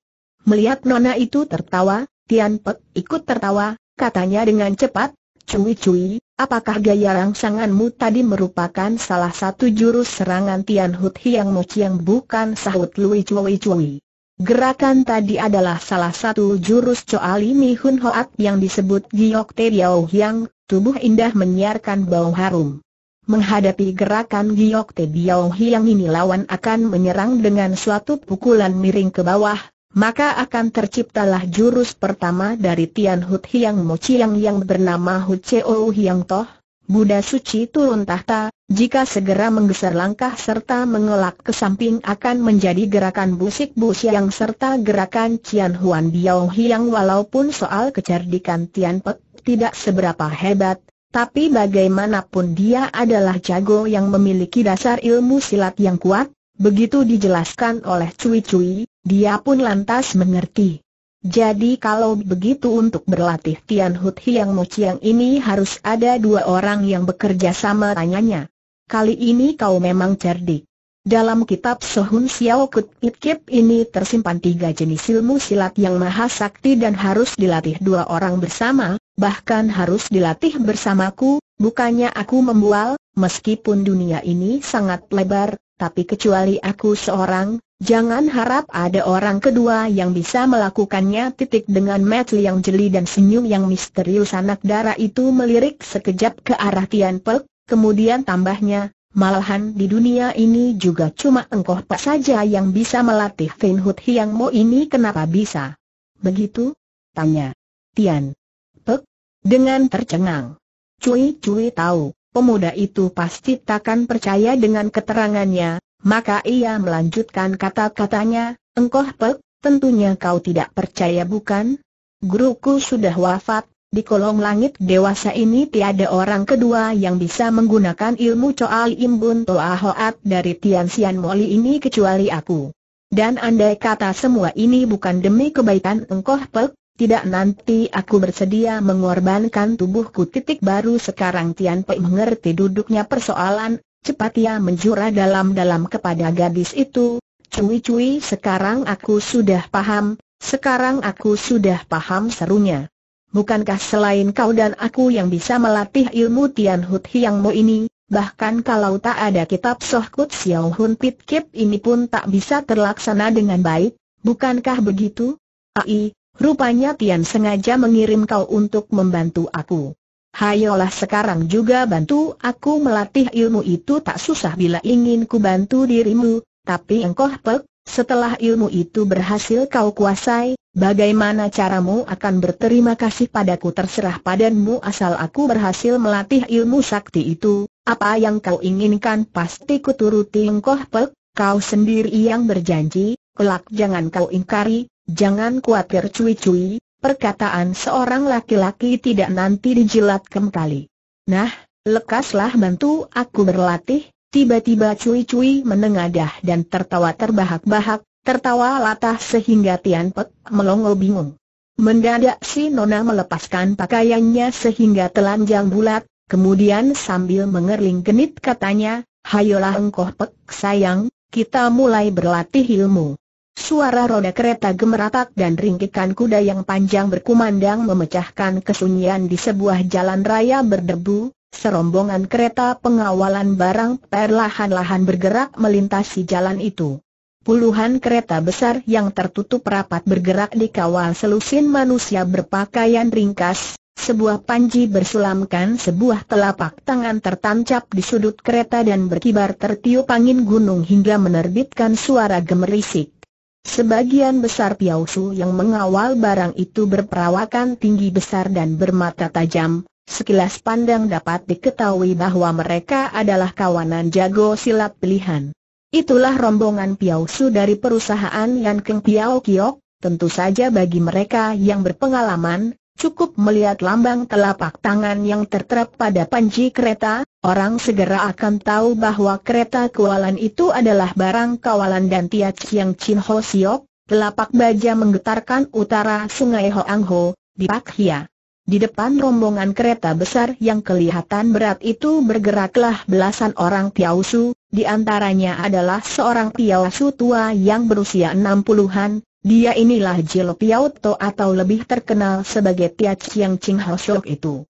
Melihat Nona itu tertawa, Tian Pek ikut tertawa, katanya dengan cepat, cui-cui, apakah gaya rangsanganmu tadi merupakan salah satu jurus serangan Tian Hut Hiang Mo Chiang bukan sahut Lui Gerakan tadi adalah salah satu jurus Coali Mi Hun Hoat yang disebut Giok Te Yao Yang, tubuh indah menyiarkan bau harum. Menghadapi gerakan Giok Te Yao Yang ini lawan akan menyerang dengan suatu pukulan miring ke bawah, maka akan terciptalah jurus pertama dari Tian Hut Hiang Mo Chiang yang bernama Hu Cheo Hiang Toh, Buddha suci turun tahta, jika segera menggeser langkah serta mengelak ke samping akan menjadi gerakan busik busi yang serta gerakan Cian Huan Biao Hiang walaupun soal kecerdikan Tian Pek tidak seberapa hebat, tapi bagaimanapun dia adalah jago yang memiliki dasar ilmu silat yang kuat, begitu dijelaskan oleh Cui Cui, dia pun lantas mengerti. Jadi kalau begitu untuk berlatih Tian Hut Hiang Mo Chiang ini harus ada dua orang yang bekerja sama tanyanya. Kali ini kau memang cerdik. Dalam kitab Sohun Xiao Kut It Kip ini tersimpan tiga jenis ilmu silat yang maha sakti dan harus dilatih dua orang bersama, bahkan harus dilatih bersamaku, bukannya aku membual, meskipun dunia ini sangat lebar, tapi kecuali aku seorang, jangan harap ada orang kedua yang bisa melakukannya titik dengan Metli yang jeli dan senyum yang misterius anak darah itu melirik sekejap ke arah Tian Pek, kemudian tambahnya, malahan di dunia ini juga cuma engkau pak saja yang bisa melatih Fin Hut Hiang Mo ini kenapa bisa? Begitu? Tanya. Tian. Pek. Dengan tercengang. Cui-cui tahu pemuda itu pasti takkan percaya dengan keterangannya, maka ia melanjutkan kata-katanya, Engkoh Pek, tentunya kau tidak percaya bukan? Guruku sudah wafat, di kolong langit dewasa ini tiada orang kedua yang bisa menggunakan ilmu Coal Imbun Toa Hoat dari Tian Sian Moli ini kecuali aku. Dan andai kata semua ini bukan demi kebaikan engkoh Pek, tidak nanti aku bersedia mengorbankan tubuhku titik baru sekarang Tian Pei mengerti duduknya persoalan, cepat ia menjura dalam-dalam kepada gadis itu, cui-cui sekarang aku sudah paham, sekarang aku sudah paham serunya. Bukankah selain kau dan aku yang bisa melatih ilmu Tian Hut Hiang Mo ini, bahkan kalau tak ada kitab Soh Kut Xiao Hun Pit Kip ini pun tak bisa terlaksana dengan baik, bukankah begitu? Ai, Rupanya Tian sengaja mengirim kau untuk membantu aku. Hayolah sekarang juga bantu aku melatih ilmu itu tak susah bila ingin ku bantu dirimu, tapi engkau pek, setelah ilmu itu berhasil kau kuasai, bagaimana caramu akan berterima kasih padaku terserah padamu asal aku berhasil melatih ilmu sakti itu, apa yang kau inginkan pasti kuturuti engkau pek, kau sendiri yang berjanji, kelak jangan kau ingkari, Jangan khawatir cuy-cuy, perkataan seorang laki-laki tidak nanti dijilat kembali. Nah, lekaslah bantu aku berlatih, tiba-tiba cuy-cuy menengadah dan tertawa terbahak-bahak, tertawa latah sehingga Tian Pek melongo bingung. Mendadak si Nona melepaskan pakaiannya sehingga telanjang bulat, kemudian sambil mengerling genit katanya, Hayolah engkau Pek sayang, kita mulai berlatih ilmu. Suara roda kereta gemeratak dan ringkikan kuda yang panjang berkumandang memecahkan kesunyian di sebuah jalan raya berdebu, serombongan kereta pengawalan barang perlahan-lahan bergerak melintasi jalan itu. Puluhan kereta besar yang tertutup rapat bergerak dikawal selusin manusia berpakaian ringkas, sebuah panji bersulamkan sebuah telapak tangan tertancap di sudut kereta dan berkibar tertiup angin gunung hingga menerbitkan suara gemerisik. Sebagian besar piausu yang mengawal barang itu berperawakan tinggi besar dan bermata tajam, Sekilas pandang dapat diketahui bahwa mereka adalah kawanan jago silap pilihan. Itulah rombongan Piausu dari perusahaan Yan Keng Piao Kiok, tentu saja bagi mereka yang berpengalaman, Cukup melihat lambang telapak tangan yang tertera pada panci kereta, orang segera akan tahu bahwa kereta kawalan itu adalah barang kawalan dan tiat yang Chin Ho Siok, telapak baja menggetarkan utara sungai Hoang Ho, di Pak Hia. Di depan rombongan kereta besar yang kelihatan berat itu bergeraklah belasan orang Tiausu, di antaranya adalah seorang Tiausu tua yang berusia 60-an, dia inilah Jilopiao To atau lebih terkenal sebagai Tia Chiang Ching Ho itu.